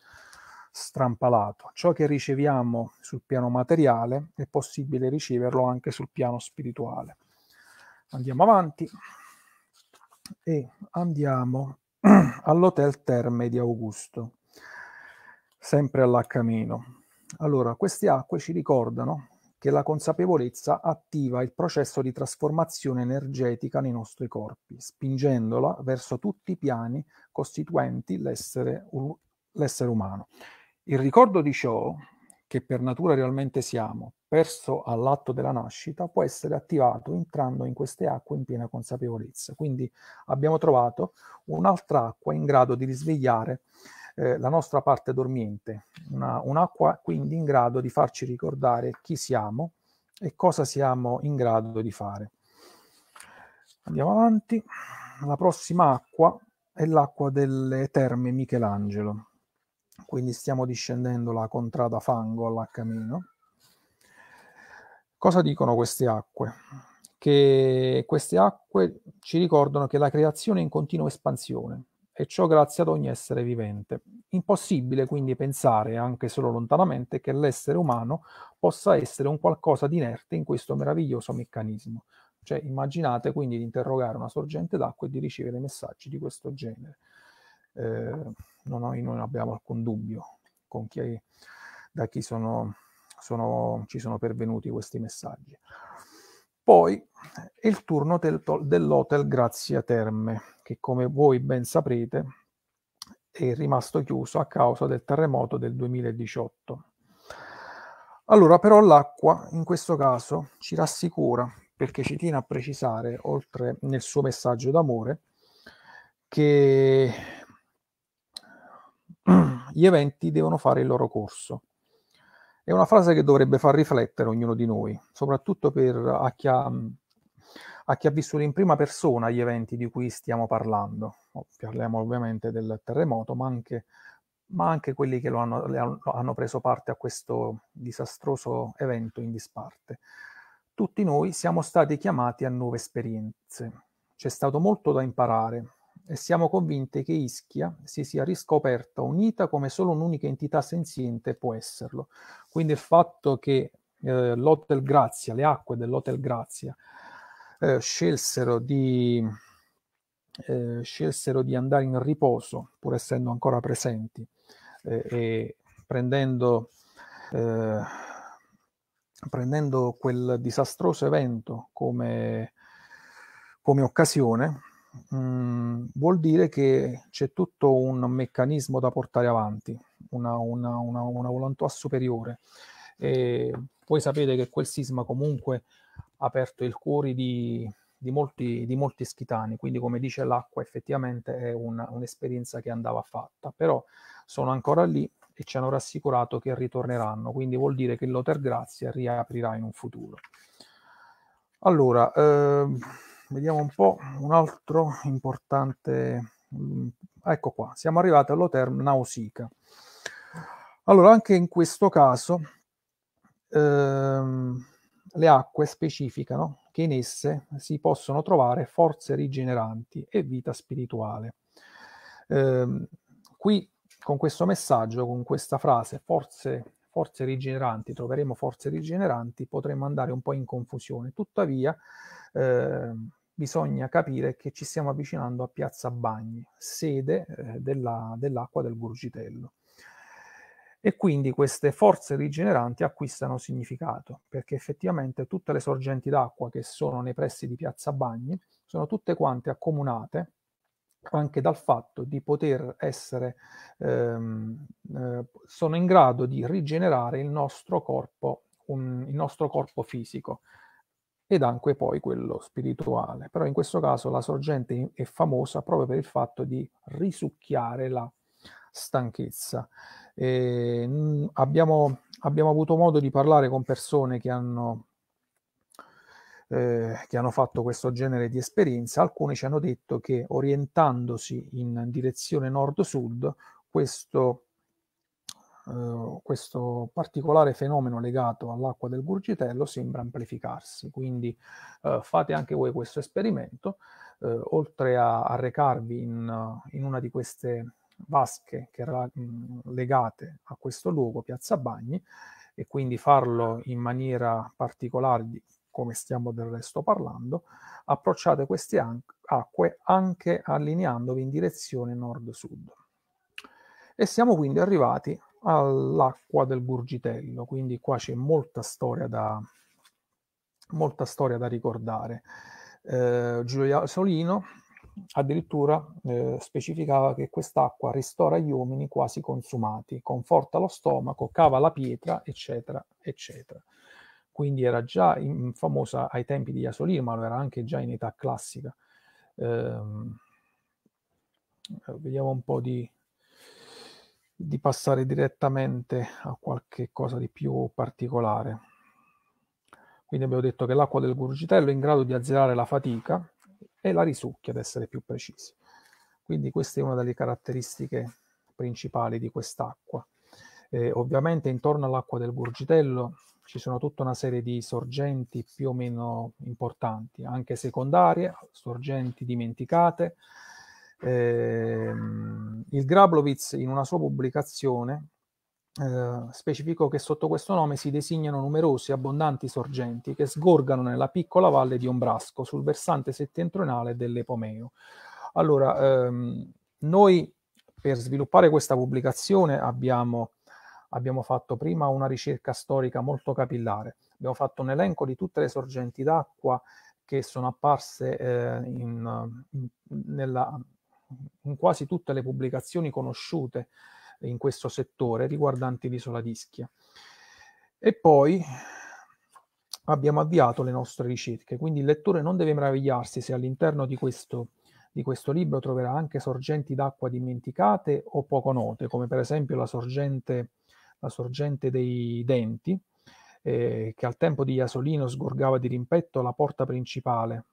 strampalato. Ciò che riceviamo sul piano materiale è possibile riceverlo anche sul piano spirituale. Andiamo avanti e andiamo <clears throat> all'Hotel Terme di Augusto, sempre all'Accamino. Allora, queste acque ci ricordano che la consapevolezza attiva il processo di trasformazione energetica nei nostri corpi, spingendola verso tutti i piani costituenti l'essere, l'essere umano. Il ricordo di ciò che per natura realmente siamo, perso all'atto della nascita, può essere attivato entrando in queste acque in piena consapevolezza. Quindi abbiamo trovato un'altra acqua in grado di risvegliare eh, la nostra parte dormiente, una, un'acqua quindi in grado di farci ricordare chi siamo e cosa siamo in grado di fare. Andiamo avanti. La prossima acqua è l'acqua delle terme Michelangelo. Quindi stiamo discendendo la contrada fango alla Camino. Cosa dicono queste acque? Che queste acque ci ricordano che la creazione è in continua espansione, e ciò grazie ad ogni essere vivente. Impossibile quindi pensare, anche solo lontanamente, che l'essere umano possa essere un qualcosa di inerte in questo meraviglioso meccanismo. Cioè, immaginate quindi di interrogare una sorgente d'acqua e di ricevere messaggi di questo genere. Eh, no, noi non abbiamo alcun dubbio chi, da chi sono, sono, ci sono pervenuti questi messaggi. Poi è il turno del, dell'hotel Grazia Terme, che come voi ben saprete è rimasto chiuso a causa del terremoto del 2018. Allora, però l'acqua in questo caso ci rassicura perché ci tiene a precisare, oltre nel suo messaggio d'amore, che gli eventi devono fare il loro corso. È una frase che dovrebbe far riflettere ognuno di noi, soprattutto per a chi ha a chi ha vissuto in prima persona gli eventi di cui stiamo parlando. Oh, parliamo ovviamente del terremoto, ma anche, ma anche quelli che hanno, hanno preso parte a questo disastroso evento in disparte. Tutti noi siamo stati chiamati a nuove esperienze. C'è stato molto da imparare, e siamo convinti che Ischia si sia riscoperta unita come solo un'unica entità senziente può esserlo. Quindi il fatto che eh, l'Hotel Grazia, le acque dell'Hotel Grazia eh, scelsero, di, eh, scelsero, di, andare in riposo, pur essendo ancora presenti, eh, e prendendo, eh, prendendo, quel disastroso evento come, come occasione, mh, mm, vuol dire che c'è tutto un meccanismo da portare avanti, una, una, una, una volontà superiore. E voi sapete che quel sisma comunque aperto il cuore di, di, molti, di molti schitani, quindi come dice l'acqua effettivamente è un, un'esperienza che andava fatta, però sono ancora lì e ci hanno rassicurato che ritorneranno, quindi vuol dire che Loter Grazia riaprirà in un futuro. Allora, eh, vediamo un po' un altro importante... Mm, ecco qua, siamo arrivati all'Oter Nausica. Allora, anche in questo caso... Ehm, le acque specificano che in esse si possono trovare forze rigeneranti e vita spirituale. Eh, qui con questo messaggio, con questa frase, forze, forze rigeneranti, troveremo forze rigeneranti, potremmo andare un po' in confusione. Tuttavia, eh, bisogna capire che ci stiamo avvicinando a Piazza Bagni, sede eh, della, dell'acqua del Gurgitello e quindi queste forze rigeneranti acquistano significato, perché effettivamente tutte le sorgenti d'acqua che sono nei pressi di Piazza Bagni sono tutte quante accomunate anche dal fatto di poter essere, ehm, eh, sono in grado di rigenerare il nostro corpo, un, il nostro corpo fisico ed anche poi quello spirituale. Però in questo caso la sorgente è famosa proprio per il fatto di risucchiare la stanchezza. E, ehm, mh, abbiamo, abbiamo avuto modo di parlare con persone che hanno eh, che hanno fatto questo genere di esperienza, alcuni ci hanno detto che orientandosi in direzione nord-sud, questo, eh, questo particolare fenomeno legato all'acqua del burgitello sembra amplificarsi. Quindi eh, fate anche voi questo esperimento, eh, oltre a, a recarvi in, in una di queste vasche che erano mhmm, legate a questo luogo, Piazza Bagni, e quindi farlo in maniera particolare, come stiamo del resto parlando, approcciate queste acque anche allineandovi in direzione nord-sud. E siamo quindi arrivati all'acqua del Burgitello, quindi qua c'è molta storia da, molta storia da ricordare. Eh, Giulia Solino addirittura eh, specificava che quest'acqua ristora gli uomini quasi consumati, conforta lo stomaco, cava la pietra, eccetera, eccetera. Quindi era già in, famosa ai tempi di Asolino, ma lo era anche già in età classica. Eh, vediamo un po' di, di passare direttamente a qualche cosa di più particolare. Quindi abbiamo detto che l'acqua del gurgitello è in grado di azzerare la fatica, e la risucchia, ad essere più precisi. Quindi questa è una delle caratteristiche principali di quest'acqua. Eh, ovviamente intorno all'acqua del Burgitello ci sono tutta una serie di sorgenti più o meno importanti, anche secondarie, sorgenti dimenticate. Eh, il Grablovitz in una sua pubblicazione eh, specifico che sotto questo nome si designano numerosi abbondanti sorgenti che sgorgano nella piccola valle di Ombrasco sul versante settentrionale dell'Epomeo. Allora, ehm, noi per sviluppare questa pubblicazione abbiamo, abbiamo, fatto prima una ricerca storica molto capillare, abbiamo fatto un elenco di tutte le sorgenti d'acqua che sono apparse eh, in, in, nella, in quasi tutte le pubblicazioni conosciute in questo settore riguardanti l'isola d'Ischia. E poi abbiamo avviato le nostre ricerche, quindi il lettore non deve meravigliarsi se all'interno di questo, di questo libro troverà anche sorgenti d'acqua dimenticate o poco note, come per esempio la sorgente, la sorgente dei denti, eh, che al tempo di Iasolino sgorgava di rimpetto la porta principale.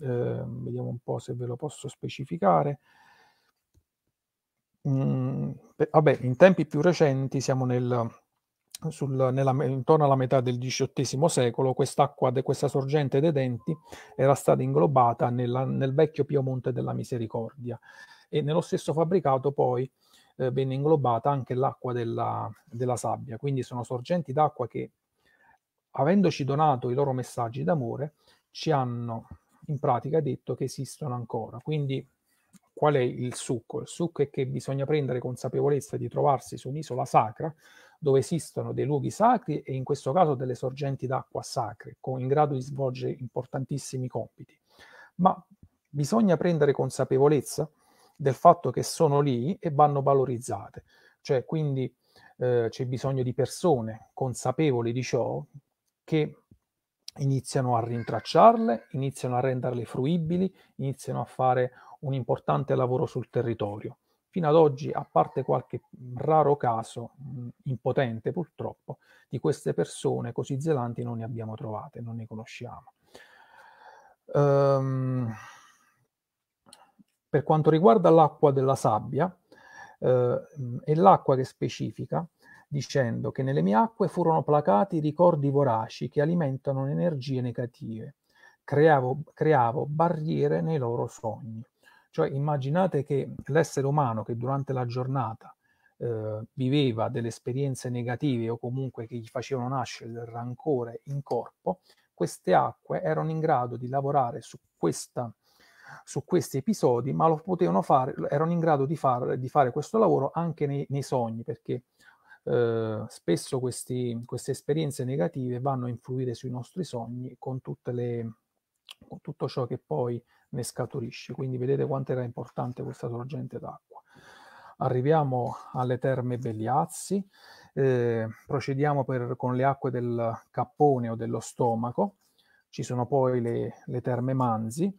Eh, vediamo un po' se ve lo posso specificare mh, mm, vabbè, in tempi più recenti, siamo nel, sul, nella, intorno alla metà del XVIII secolo, quest'acqua, de, questa sorgente dei denti era stata inglobata nella, nel vecchio Piemonte della Misericordia e nello stesso fabbricato poi eh, venne inglobata anche l'acqua della, della sabbia, quindi sono sorgenti d'acqua che avendoci donato i loro messaggi d'amore ci hanno in pratica detto che esistono ancora, quindi qual è il succo? Il succo è che bisogna prendere consapevolezza di trovarsi su un'isola sacra dove esistono dei luoghi sacri e in questo caso delle sorgenti d'acqua sacre, con, in grado di svolgere importantissimi compiti. Ma bisogna prendere consapevolezza del fatto che sono lì e vanno valorizzate, cioè quindi eh, c'è bisogno di persone consapevoli di ciò che iniziano a rintracciarle, iniziano a renderle fruibili, iniziano a fare un importante lavoro sul territorio. Fino ad oggi, a parte qualche mm, raro caso, mh, mm, impotente purtroppo, di queste persone così zelanti non ne abbiamo trovate, non ne conosciamo. Um, per quanto riguarda l'acqua della sabbia, eh, mm, è l'acqua che specifica dicendo che nelle mie acque furono placati ricordi voraci che alimentano energie negative. Creavo, creavo barriere nei loro sogni. Cioè immaginate che l'essere umano che durante la giornata eh, viveva delle esperienze negative o comunque che gli facevano nascere del rancore in corpo, queste acque erano in grado di lavorare su, questa, su questi episodi, ma lo potevano fare, erano in grado di, far, di fare questo lavoro anche nei, nei sogni, perché Uh, spesso questi, queste esperienze negative vanno a influire sui nostri sogni con, le, con tutto ciò che poi ne scaturisce. Quindi vedete quanto era importante questa sorgente d'acqua. Arriviamo alle terme Belliazzi, eh, procediamo per, con le acque del cappone o dello stomaco, ci sono poi le, le terme Manzi,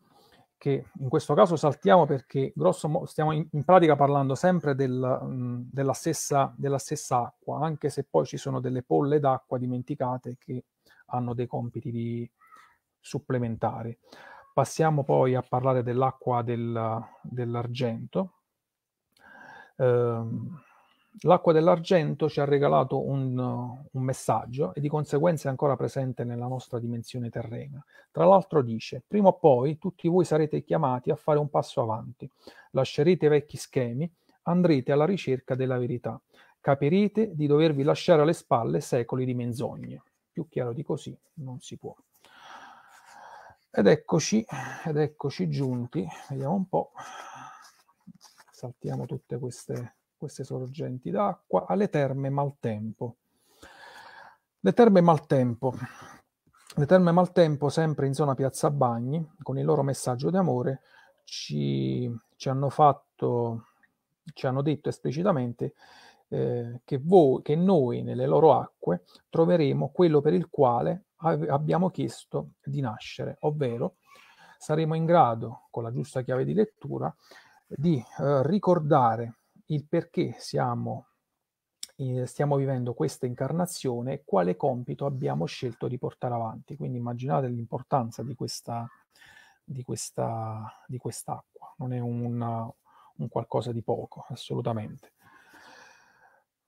che in questo caso saltiamo perché grosso stiamo in, in pratica parlando sempre del, mh, mm, della, stessa, della stessa acqua, anche se poi ci sono delle polle d'acqua dimenticate che hanno dei compiti di, supplementari. Passiamo poi a parlare dell'acqua del, dell'argento. Ehm, l'acqua dell'argento ci ha regalato un, un messaggio e di conseguenza è ancora presente nella nostra dimensione terrena. Tra l'altro dice, prima o poi tutti voi sarete chiamati a fare un passo avanti, lascerete i vecchi schemi, andrete alla ricerca della verità, capirete di dovervi lasciare alle spalle secoli di menzogne. Più chiaro di così non si può. Ed eccoci, ed eccoci giunti, vediamo un po', saltiamo tutte queste, queste sorgenti d'acqua, alle terme maltempo. Le terme maltempo, le terme maltempo sempre in zona Piazza Bagni, con il loro messaggio d'amore, ci, ci hanno fatto, ci hanno detto esplicitamente eh, che, voi, che noi nelle loro acque troveremo quello per il quale abbiamo chiesto di nascere, ovvero saremo in grado, con la giusta chiave di lettura, di eh, ricordare il perché siamo, eh, stiamo vivendo questa incarnazione e quale compito abbiamo scelto di portare avanti. Quindi immaginate l'importanza di questa di, questa, di quest'acqua, non è una, un qualcosa di poco, assolutamente.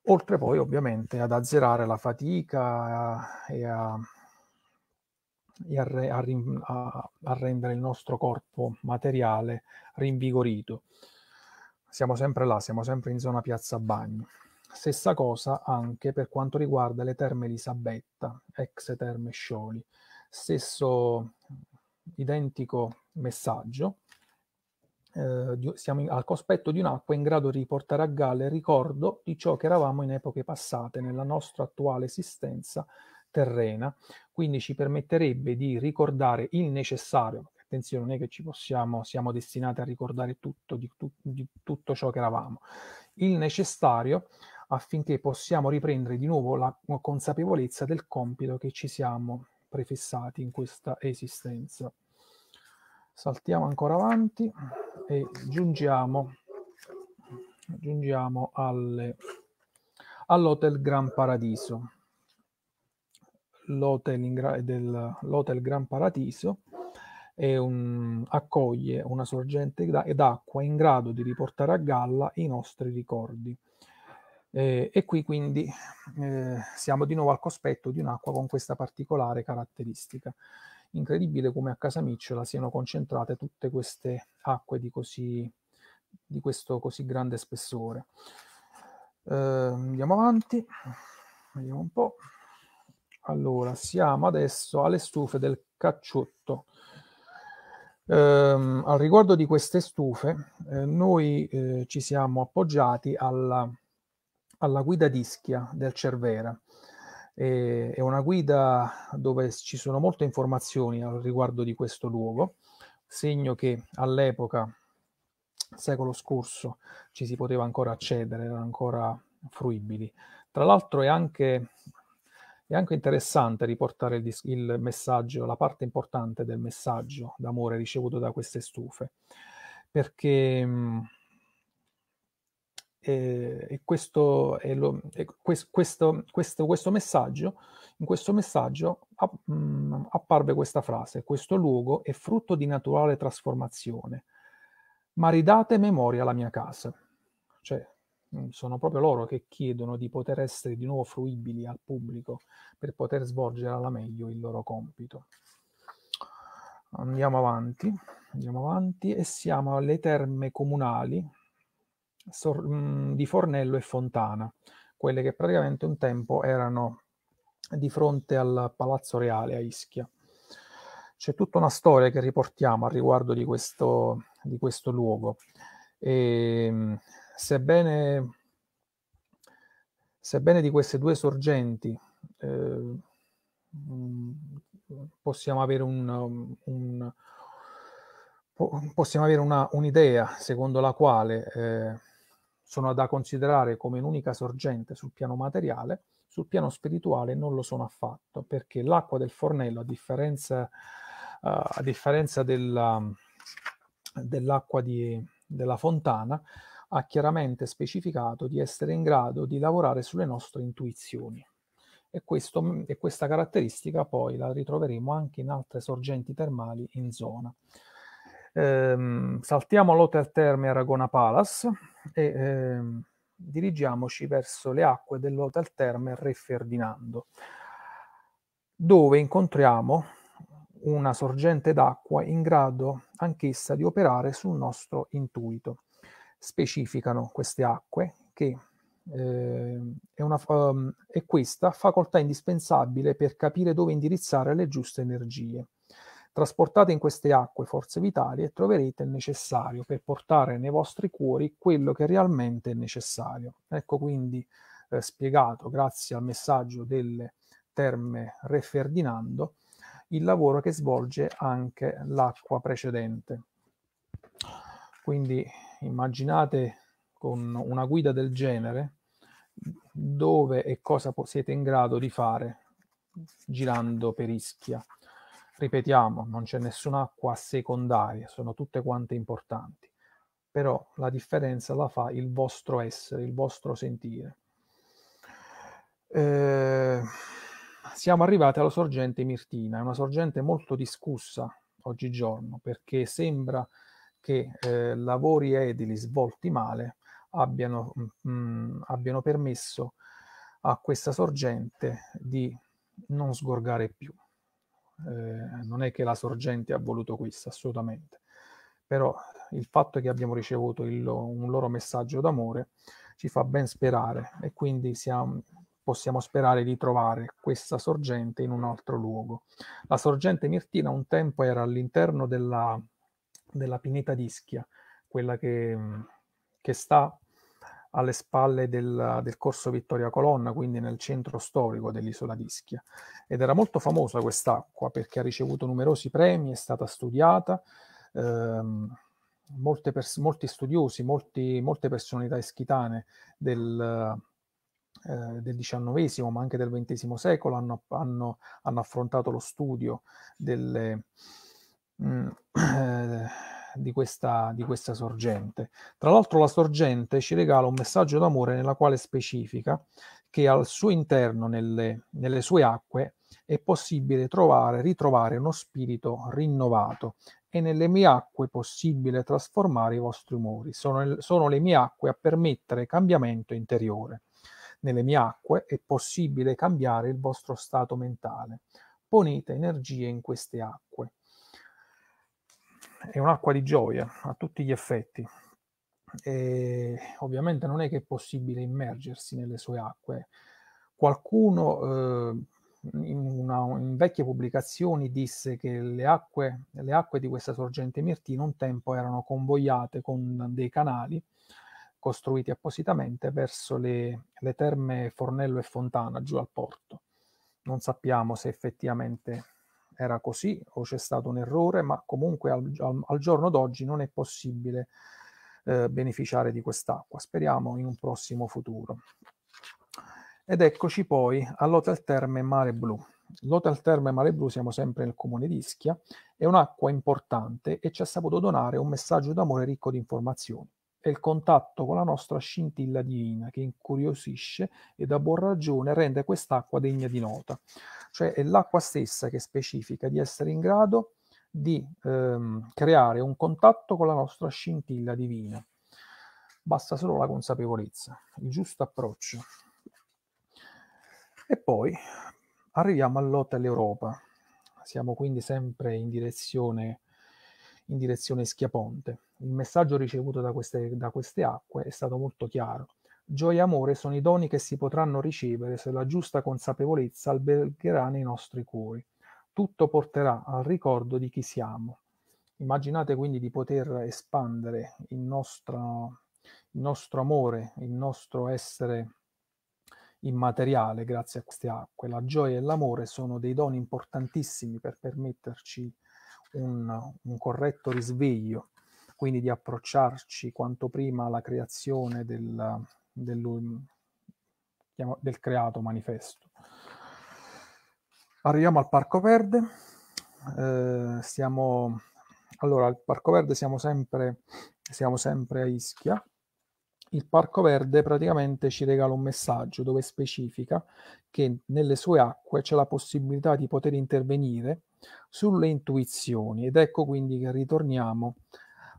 Oltre poi ovviamente ad azzerare la fatica e a, e a a, a, a rendere il nostro corpo materiale rinvigorito. Siamo sempre là, siamo sempre in zona piazza bagno. Stessa cosa anche per quanto riguarda le terme Elisabetta, ex terme Scioli. Stesso identico messaggio. Eh, siamo in, al cospetto di un'acqua in grado di riportare a galla il ricordo di ciò che eravamo in epoche passate, nella nostra attuale esistenza terrena, quindi ci permetterebbe di ricordare il necessario, attenzione non è che ci possiamo, siamo destinati a ricordare tutto, di, tu, di tutto ciò che eravamo, il necessario affinché possiamo riprendere di nuovo la consapevolezza del compito che ci siamo prefissati in questa esistenza. Saltiamo ancora avanti e giungiamo, giungiamo alle, all'Hotel Gran Paradiso l'hotel, del, l'hotel Gran Paradiso un, accoglie una sorgente d'acqua in grado di riportare a galla i nostri ricordi. Eh, e qui quindi eh, siamo di nuovo al cospetto di un'acqua con questa particolare caratteristica. Incredibile come a Casamicciola siano concentrate tutte queste acque di, così, di questo così grande spessore. Eh, andiamo avanti, vediamo un po'. Allora, siamo adesso alle stufe del cacciotto. Ehm, al riguardo di queste stufe, eh, noi eh, ci siamo appoggiati alla, alla guida d'Ischia del Cervera. E, è una guida dove ci sono molte informazioni al riguardo di questo luogo, segno che all'epoca, secolo scorso, ci si poteva ancora accedere, erano ancora fruibili. Tra l'altro è anche è anche interessante riportare il, dis- il, messaggio, la parte importante del messaggio d'amore ricevuto da queste stufe, perché mh, mm, eh, e, e questo, e lo, quest, questo, questo, questo, messaggio, in questo messaggio app, mh, mm, apparve questa frase, questo luogo è frutto di naturale trasformazione, ma ridate memoria alla mia casa. Cioè, Mm, sono proprio loro che chiedono di poter essere di nuovo fruibili al pubblico per poter svolgere alla meglio il loro compito. Andiamo avanti, andiamo avanti e siamo alle terme comunali mm, di Fornello e Fontana, quelle che praticamente un tempo erano di fronte al Palazzo Reale a Ischia. C'è tutta una storia che riportiamo a riguardo di questo, di questo luogo. E, ehm, sebbene, sebbene di queste due sorgenti eh, possiamo avere, un, um, un, possiamo avere una, un'idea secondo la quale eh, sono da considerare come un'unica sorgente sul piano materiale, sul piano spirituale non lo sono affatto, perché l'acqua del fornello, a differenza, uh, a differenza della, dell'acqua di, della fontana, ha chiaramente specificato di essere in grado di lavorare sulle nostre intuizioni. E, questo, mm, e, questa caratteristica poi la ritroveremo anche in altre sorgenti termali in zona. Ehm, saltiamo l'Hotel Terme Aragona Palace e ehm, dirigiamoci verso le acque dell'Hotel Terme Re Ferdinando, dove incontriamo una sorgente d'acqua in grado anch'essa di operare sul nostro intuito specificano queste acque che eh, è, una, um, è questa facoltà indispensabile per capire dove indirizzare le giuste energie. Trasportate in queste acque forze vitali e troverete il necessario per portare nei vostri cuori quello che realmente è necessario. Ecco quindi eh, spiegato, grazie al messaggio delle terme Re Ferdinando, il lavoro che svolge anche l'acqua precedente. Quindi immaginate con una guida del genere dove e cosa siete in grado di fare girando per Ischia. Ripetiamo, non c'è nessuna acqua secondaria, sono tutte quante importanti, però la differenza la fa il vostro essere, il vostro sentire. Eh, siamo arrivati alla sorgente Mirtina, è una sorgente molto discussa oggigiorno perché sembra che eh, lavori edili svolti male abbiano, mh, mm, mm, abbiano permesso a questa sorgente di non sgorgare più. Eh, non è che la sorgente ha voluto questo, assolutamente. Però il fatto che abbiamo ricevuto il, un loro messaggio d'amore ci fa ben sperare e quindi siamo, possiamo sperare di trovare questa sorgente in un altro luogo. La sorgente Mirtina un tempo era all'interno della della pineta d'Ischia, quella che, mm, che sta alle spalle del, del, corso Vittoria Colonna, quindi nel centro storico dell'isola di Ischia. Ed era molto famosa quest'acqua perché ha ricevuto numerosi premi, è stata studiata, ehm, pers- molti studiosi, molti, molte personalità ischitane del, eh, del XIX ma anche del XX secolo hanno, hanno, hanno affrontato lo studio delle Mm, <clears throat> di, questa, di questa sorgente. Tra l'altro la sorgente ci regala un messaggio d'amore nella quale specifica che al suo interno, nelle, nelle sue acque, è possibile trovare, ritrovare uno spirito rinnovato e nelle mie acque è possibile trasformare i vostri umori. Sono, sono le mie acque a permettere cambiamento interiore. Nelle mie acque è possibile cambiare il vostro stato mentale. Ponete energie in queste acque è un'acqua di gioia a tutti gli effetti. E ovviamente non è che è possibile immergersi nelle sue acque. Qualcuno eh, in, una, in, vecchie pubblicazioni disse che le acque, le acque di questa sorgente Mirtino un tempo erano convogliate con dei canali costruiti appositamente verso le, le terme Fornello e Fontana giù al porto. Non sappiamo se effettivamente era così o c'è stato un errore, ma comunque al, al, al giorno d'oggi non è possibile eh, beneficiare di quest'acqua. Speriamo in un prossimo futuro. Ed eccoci poi all'Hotel Terme Mare Blu. L'Hotel Terme Mare Blu, siamo sempre nel comune di Ischia, è un'acqua importante e ci ha saputo donare un messaggio d'amore ricco di informazioni è il contatto con la nostra scintilla divina che incuriosisce e da buona ragione rende quest'acqua degna di nota. Cioè è l'acqua stessa che specifica di essere in grado di ehm, creare un contatto con la nostra scintilla divina. Basta solo la consapevolezza, il giusto approccio. E poi arriviamo all'Hotel Europa. Siamo quindi sempre in direzione in direzione Schiaponte. Il messaggio ricevuto da queste, da queste acque è stato molto chiaro. Gioia e amore sono i doni che si potranno ricevere se la giusta consapevolezza albergherà nei nostri cuori. Tutto porterà al ricordo di chi siamo. Immaginate quindi di poter espandere il nostro, il nostro amore, il nostro essere immateriale grazie a queste acque. La gioia e l'amore sono dei doni importantissimi per permetterci un, un corretto risveglio, quindi di approcciarci quanto prima alla creazione del, del, del creato manifesto. Arriviamo al Parco Verde. Eh, stiamo, allora, al Parco Verde siamo sempre, siamo sempre a Ischia il Parco Verde praticamente ci regala un messaggio dove specifica che nelle sue acque c'è la possibilità di poter intervenire sulle intuizioni ed ecco quindi che ritorniamo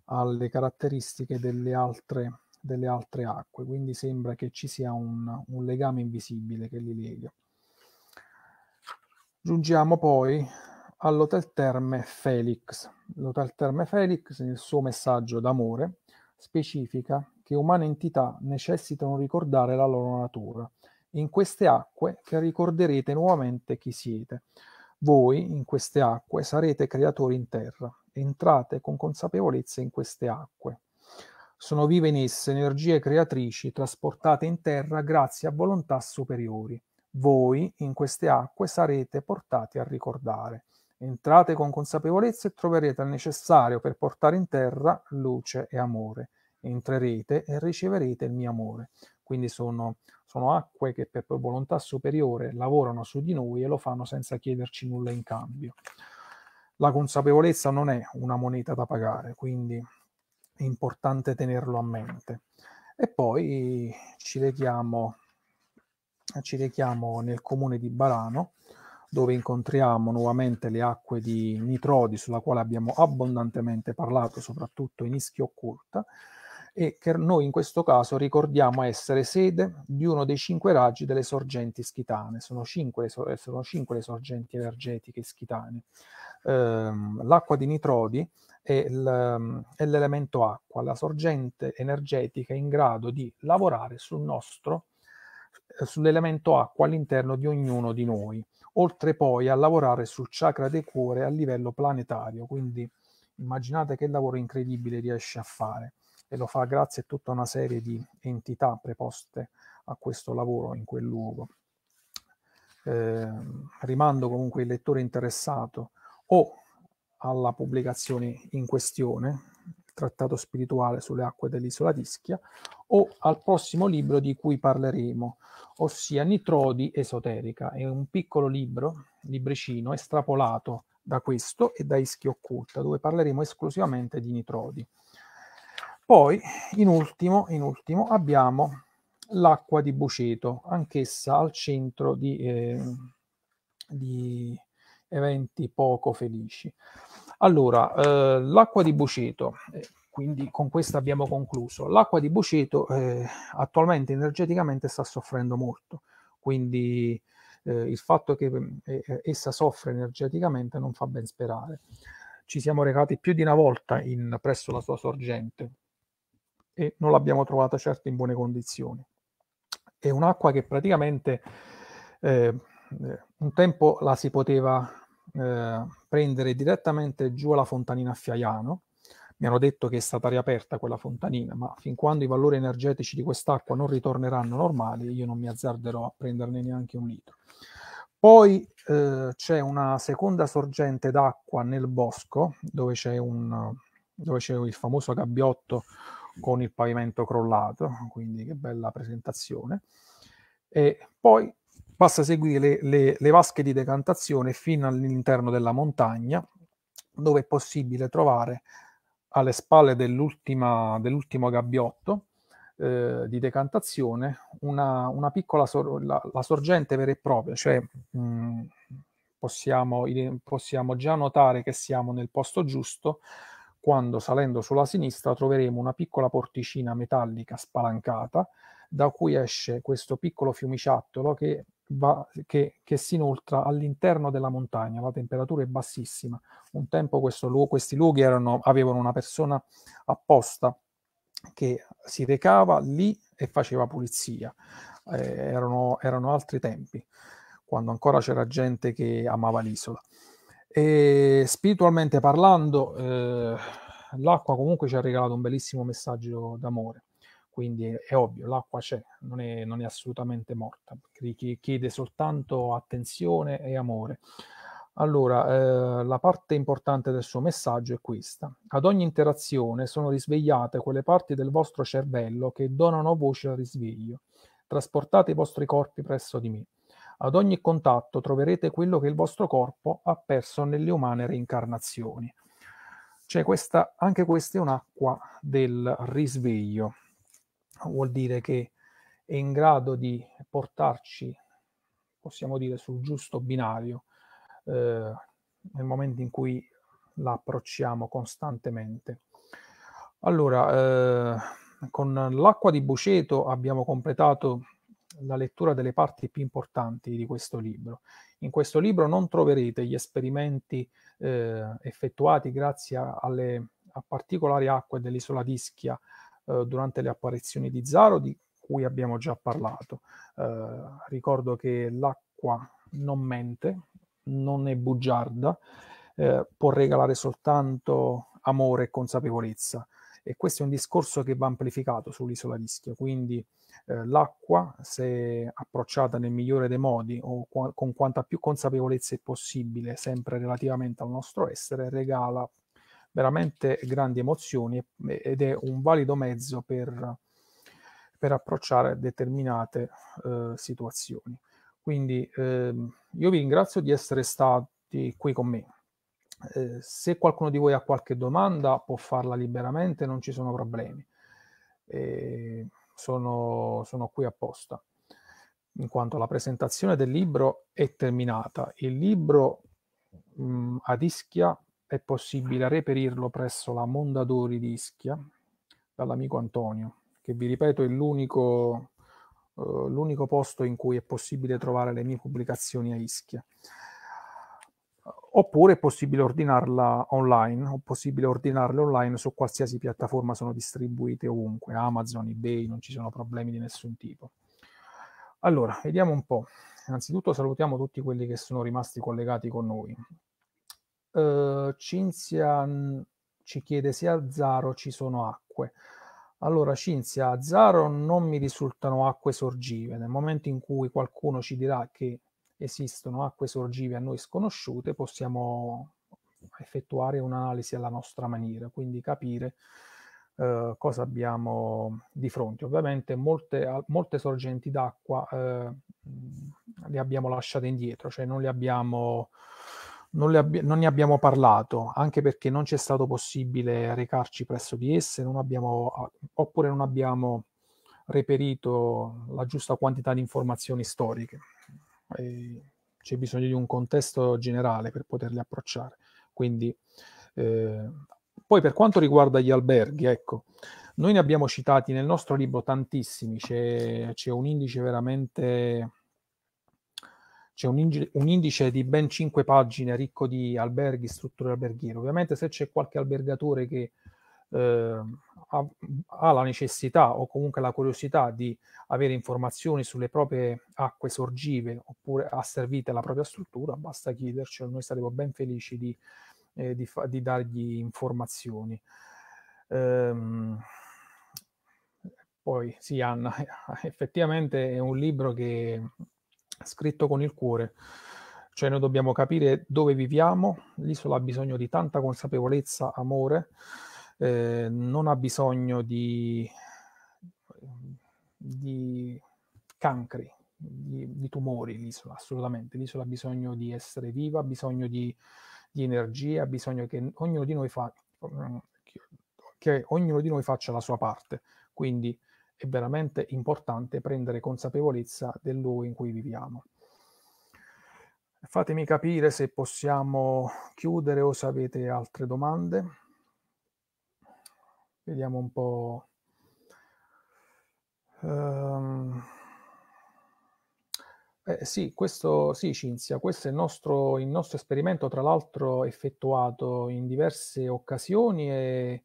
alle caratteristiche delle altre, delle altre acque, quindi sembra che ci sia un, un legame invisibile che li lega. Giungiamo poi all'Hotel Terme Felix. L'Hotel Terme Felix nel suo messaggio d'amore specifica che umane entità necessitano ricordare la loro natura. In queste acque che ricorderete nuovamente chi siete. Voi, in queste acque, sarete creatori in terra. Entrate con consapevolezza in queste acque. Sono vive in esse energie creatrici trasportate in terra grazie a volontà superiori. Voi, in queste acque, sarete portati a ricordare. Entrate con consapevolezza e troverete il necessario per portare in terra luce e amore entrerete e riceverete il mio amore. Quindi sono, sono acque che per volontà superiore lavorano su di noi e lo fanno senza chiederci nulla in cambio. La consapevolezza non è una moneta da pagare, quindi è importante tenerlo a mente. E poi ci rechiamo, ci rechiamo nel comune di Barano, dove incontriamo nuovamente le acque di Nitrodi, sulla quale abbiamo abbondantemente parlato, soprattutto in Ischia Occulta, e che noi in questo caso ricordiamo essere sede di uno dei cinque raggi delle sorgenti schitane. Sono cinque, eh, sono cinque le sorgenti energetiche schitane. Ehm, l'acqua di nitrodi è, l'elemento acqua, la sorgente energetica in grado di lavorare sul nostro, eh, sull'elemento acqua all'interno di ognuno di noi, oltre poi a lavorare sul chakra del cuore a livello planetario. Quindi immaginate che lavoro incredibile riesce a fare e lo fa grazie a tutta una serie di entità preposte a questo lavoro in quel luogo. Eh, rimando comunque il lettore interessato o alla pubblicazione in questione, il trattato spirituale sulle acque dell'isola d'Ischia, o al prossimo libro di cui parleremo, ossia Nitrodi Esoterica. È un piccolo libro, libricino, estrapolato da questo e da Ischia Occulta, dove parleremo esclusivamente di nitrodi. Poi, in ultimo, in ultimo abbiamo l'acqua di Buceto, anch'essa al centro di, eh, di eventi poco felici. Allora, eh, l'acqua di Buceto, eh, quindi con questa abbiamo concluso. L'acqua di Buceto eh, attualmente energeticamente sta soffrendo molto, quindi eh, il fatto che mm, essa soffre energeticamente non fa ben sperare. Ci siamo recati più di una volta in, presso la sua sorgente e non l'abbiamo trovata certo in buone condizioni. È un'acqua che praticamente ehm, eh, un tempo la si poteva eh, prendere direttamente giù alla fontanina a Fiaiano. Mi hanno detto che è stata riaperta quella fontanina, ma fin quando i valori energetici di quest'acqua non ritorneranno normali, io non mi azzarderò a prenderne neanche un litro. Poi eh, c'è una seconda sorgente d'acqua nel bosco, dove c'è, un, dove c'è il famoso gabbiotto con il pavimento crollato, quindi che bella presentazione. E poi basta seguire le, le, le vasche di decantazione fino all'interno della montagna, dove è possibile trovare alle spalle dell'ultimo gabbiotto eh, di decantazione una, una piccola sor- la, la, sorgente vera e propria, cioè mh, mm, possiamo, possiamo già notare che siamo nel posto giusto quando salendo sulla sinistra troveremo una piccola porticina metallica spalancata da cui esce questo piccolo fiumiciattolo che, va, che, che si inoltra all'interno della montagna, la temperatura è bassissima. Un tempo questo, questi luoghi erano, avevano una persona apposta che si recava lì e faceva pulizia. Eh, erano, erano altri tempi, quando ancora c'era gente che amava l'isola. E spiritualmente parlando, eh, l'acqua comunque ci ha regalato un bellissimo messaggio d'amore. Quindi è, ovvio, l'acqua c'è, non è, non è assolutamente morta, chiede soltanto attenzione e amore. Allora, eh, la parte importante del suo messaggio è questa. Ad ogni interazione sono risvegliate quelle parti del vostro cervello che donano voce al risveglio. Trasportate i vostri corpi presso di me. Ad ogni contatto troverete quello che il vostro corpo ha perso nelle umane reincarnazioni. Cioè questa, anche questa è un'acqua del risveglio. Vuol dire che è in grado di portarci, possiamo dire, sul giusto binario eh, nel momento in cui la approcciamo costantemente. Allora, eh, con l'acqua di Buceto abbiamo completato la lettura delle parti più importanti di questo libro. In questo libro non troverete gli esperimenti eh, effettuati grazie alle, a particolari acque dell'isola d'Ischia eh, durante le apparizioni di Zaro, di cui abbiamo già parlato. Eh, ricordo che l'acqua non mente, non è bugiarda, eh, può regalare soltanto amore e consapevolezza e questo è un discorso che va amplificato sull'isola rischio, quindi eh, l'acqua se approcciata nel migliore dei modi o qua- con quanta più consapevolezza è possibile, sempre relativamente al nostro essere, regala veramente grandi emozioni ed è un valido mezzo per, per approcciare determinate eh, situazioni. Quindi eh, io vi ringrazio di essere stati qui con me. Ehm, se qualcuno di voi ha qualche domanda può farla liberamente, non ci sono problemi. Eh, sono, sono qui apposta, in quanto la presentazione del libro è terminata. Il libro mh, mm, ad Ischia è possibile reperirlo presso la Mondadori di Ischia dall'amico Antonio, che vi ripeto è l'unico, eh, l'unico posto in cui è possibile trovare le mie pubblicazioni a Ischia oppure è possibile ordinarla online, o possibile ordinarle online su qualsiasi piattaforma sono distribuite ovunque, Amazon, eBay, non ci sono problemi di nessun tipo. Allora, vediamo un po'. Innanzitutto salutiamo tutti quelli che sono rimasti collegati con noi. Uh, Cinzia ci chiede se a Zaro ci sono acque. Allora, Cinzia, a Zaro non mi risultano acque sorgive. Nel momento in cui qualcuno ci dirà che esistono acque sorgive a noi sconosciute, possiamo effettuare un'analisi alla nostra maniera, quindi capire eh, cosa abbiamo di fronte. Ovviamente molte, molte sorgenti d'acqua eh, le abbiamo lasciate indietro, cioè non le abbiamo... Non, abbi- non, ne abbiamo parlato, anche perché non ci è stato possibile recarci presso di esse, non abbiamo, oppure non abbiamo reperito la giusta quantità di informazioni storiche c'è bisogno di un contesto generale per poterli approcciare. Quindi, eh, poi per quanto riguarda gli alberghi, ecco, noi ne abbiamo citati nel nostro libro tantissimi, c'è, c'è un indice veramente... C'è un, ingi- un indice di ben cinque pagine ricco di alberghi, strutture alberghiere. Ovviamente se c'è qualche albergatore che eh, ha, ha la necessità o comunque la curiosità di avere informazioni sulle proprie acque sorgive oppure asservite alla propria struttura, basta chiedercelo, noi saremo ben felici di, eh, di, fa- di dargli informazioni. Ehm, poi sì, Anna, <laughs> effettivamente è un libro che è scritto con il cuore, cioè noi dobbiamo capire dove viviamo, l'isola ha bisogno di tanta consapevolezza, amore, eh, non ha bisogno di, di cancri, di, di, tumori l'isola, assolutamente. L'isola ha bisogno di essere viva, ha bisogno di, di energia, ha bisogno che ognuno di noi fa, che ognuno di noi faccia la sua parte. Quindi è veramente importante prendere consapevolezza del luogo in cui viviamo. Fatemi capire se possiamo chiudere o se avete altre domande. Vediamo un po'. Um... Eh, sì, questo, sì, Cinzia, questo è il nostro, il nostro esperimento, tra l'altro effettuato in diverse occasioni e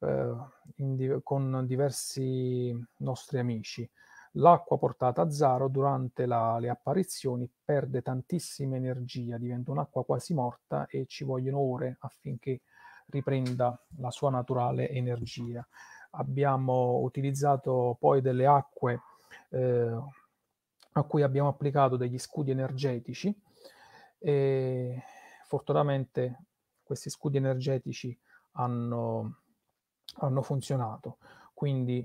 eh, in, con diversi nostri amici. L'acqua portata a Zaro durante la, le apparizioni perde tantissima energia, diventa un'acqua quasi morta e ci vogliono ore affinché riprenda la sua naturale energia. Abbiamo utilizzato poi delle acque eh, a cui abbiamo applicato degli scudi energetici e fortunatamente questi scudi energetici hanno, hanno funzionato. Quindi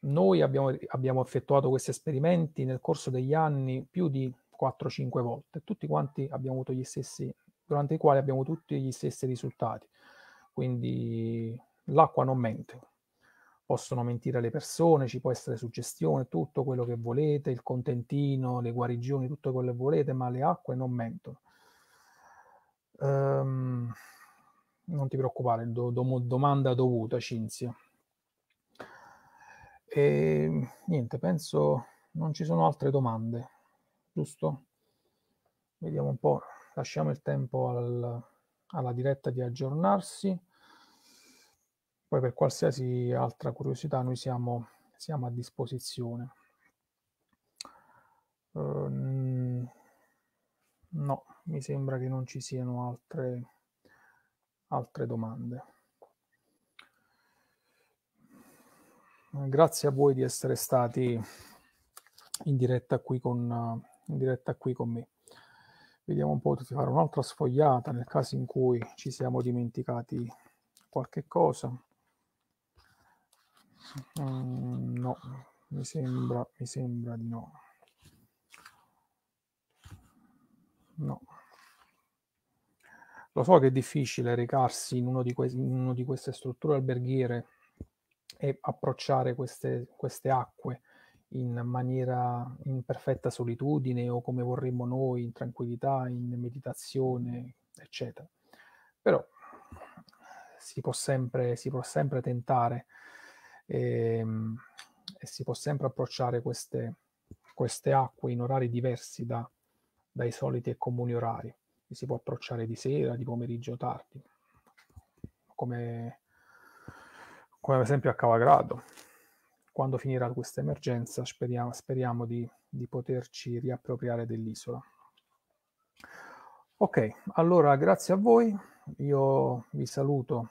noi abbiamo, abbiamo effettuato questi esperimenti nel corso degli anni più di 4-5 volte, tutti quanti abbiamo avuto gli stessi, durante i quali abbiamo tutti gli stessi risultati quindi l'acqua non mente. Possono mentire le persone, ci può essere suggestione, tutto quello che volete, il contentino, le guarigioni, tutto quello che volete, ma le acque non mentono. Um, non ti preoccupare, do, do, domanda dovuta, Cinzia. E niente, penso non ci sono altre domande, giusto? Vediamo un po', lasciamo il tempo al, alla diretta di aggiornarsi. Poi per qualsiasi altra curiosità noi siamo, siamo a disposizione. Uh, no, mi sembra che non ci siano altre, altre domande. Grazie a voi di essere stati in diretta qui con, diretta qui con me. Vediamo un po' di fare un'altra sfogliata nel caso in cui ci siamo dimenticati qualche cosa. Um, no, mi sembra, mi sembra di no. No. Lo so che è difficile recarsi in, uno di, que- in uno di queste strutture alberghiere e approcciare queste, queste acque in maniera in perfetta solitudine o come vorremmo noi, in tranquillità, in meditazione, eccetera. Però si può sempre, si può sempre tentare e, ehm, e si può sempre approcciare queste, queste acque in orari diversi da, dai soliti e comuni orari. Li si può approcciare di sera, di pomeriggio o tardi, come, come ad esempio a Cavagrado. Quando finirà questa emergenza speriamo, speriamo di, di poterci riappropriare dell'isola. Ok, allora grazie a voi, io vi saluto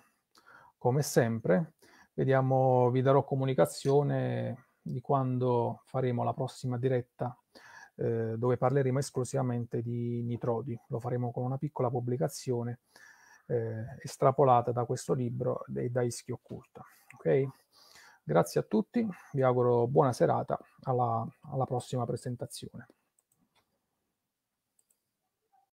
come sempre Vediamo, vi darò comunicazione di quando faremo la prossima diretta eh, dove parleremo esclusivamente di nitrodi. Lo faremo con una piccola pubblicazione eh, estrapolata da questo libro e da Ischio Occulta. Okay? Grazie a tutti, vi auguro buona serata, alla, alla prossima presentazione.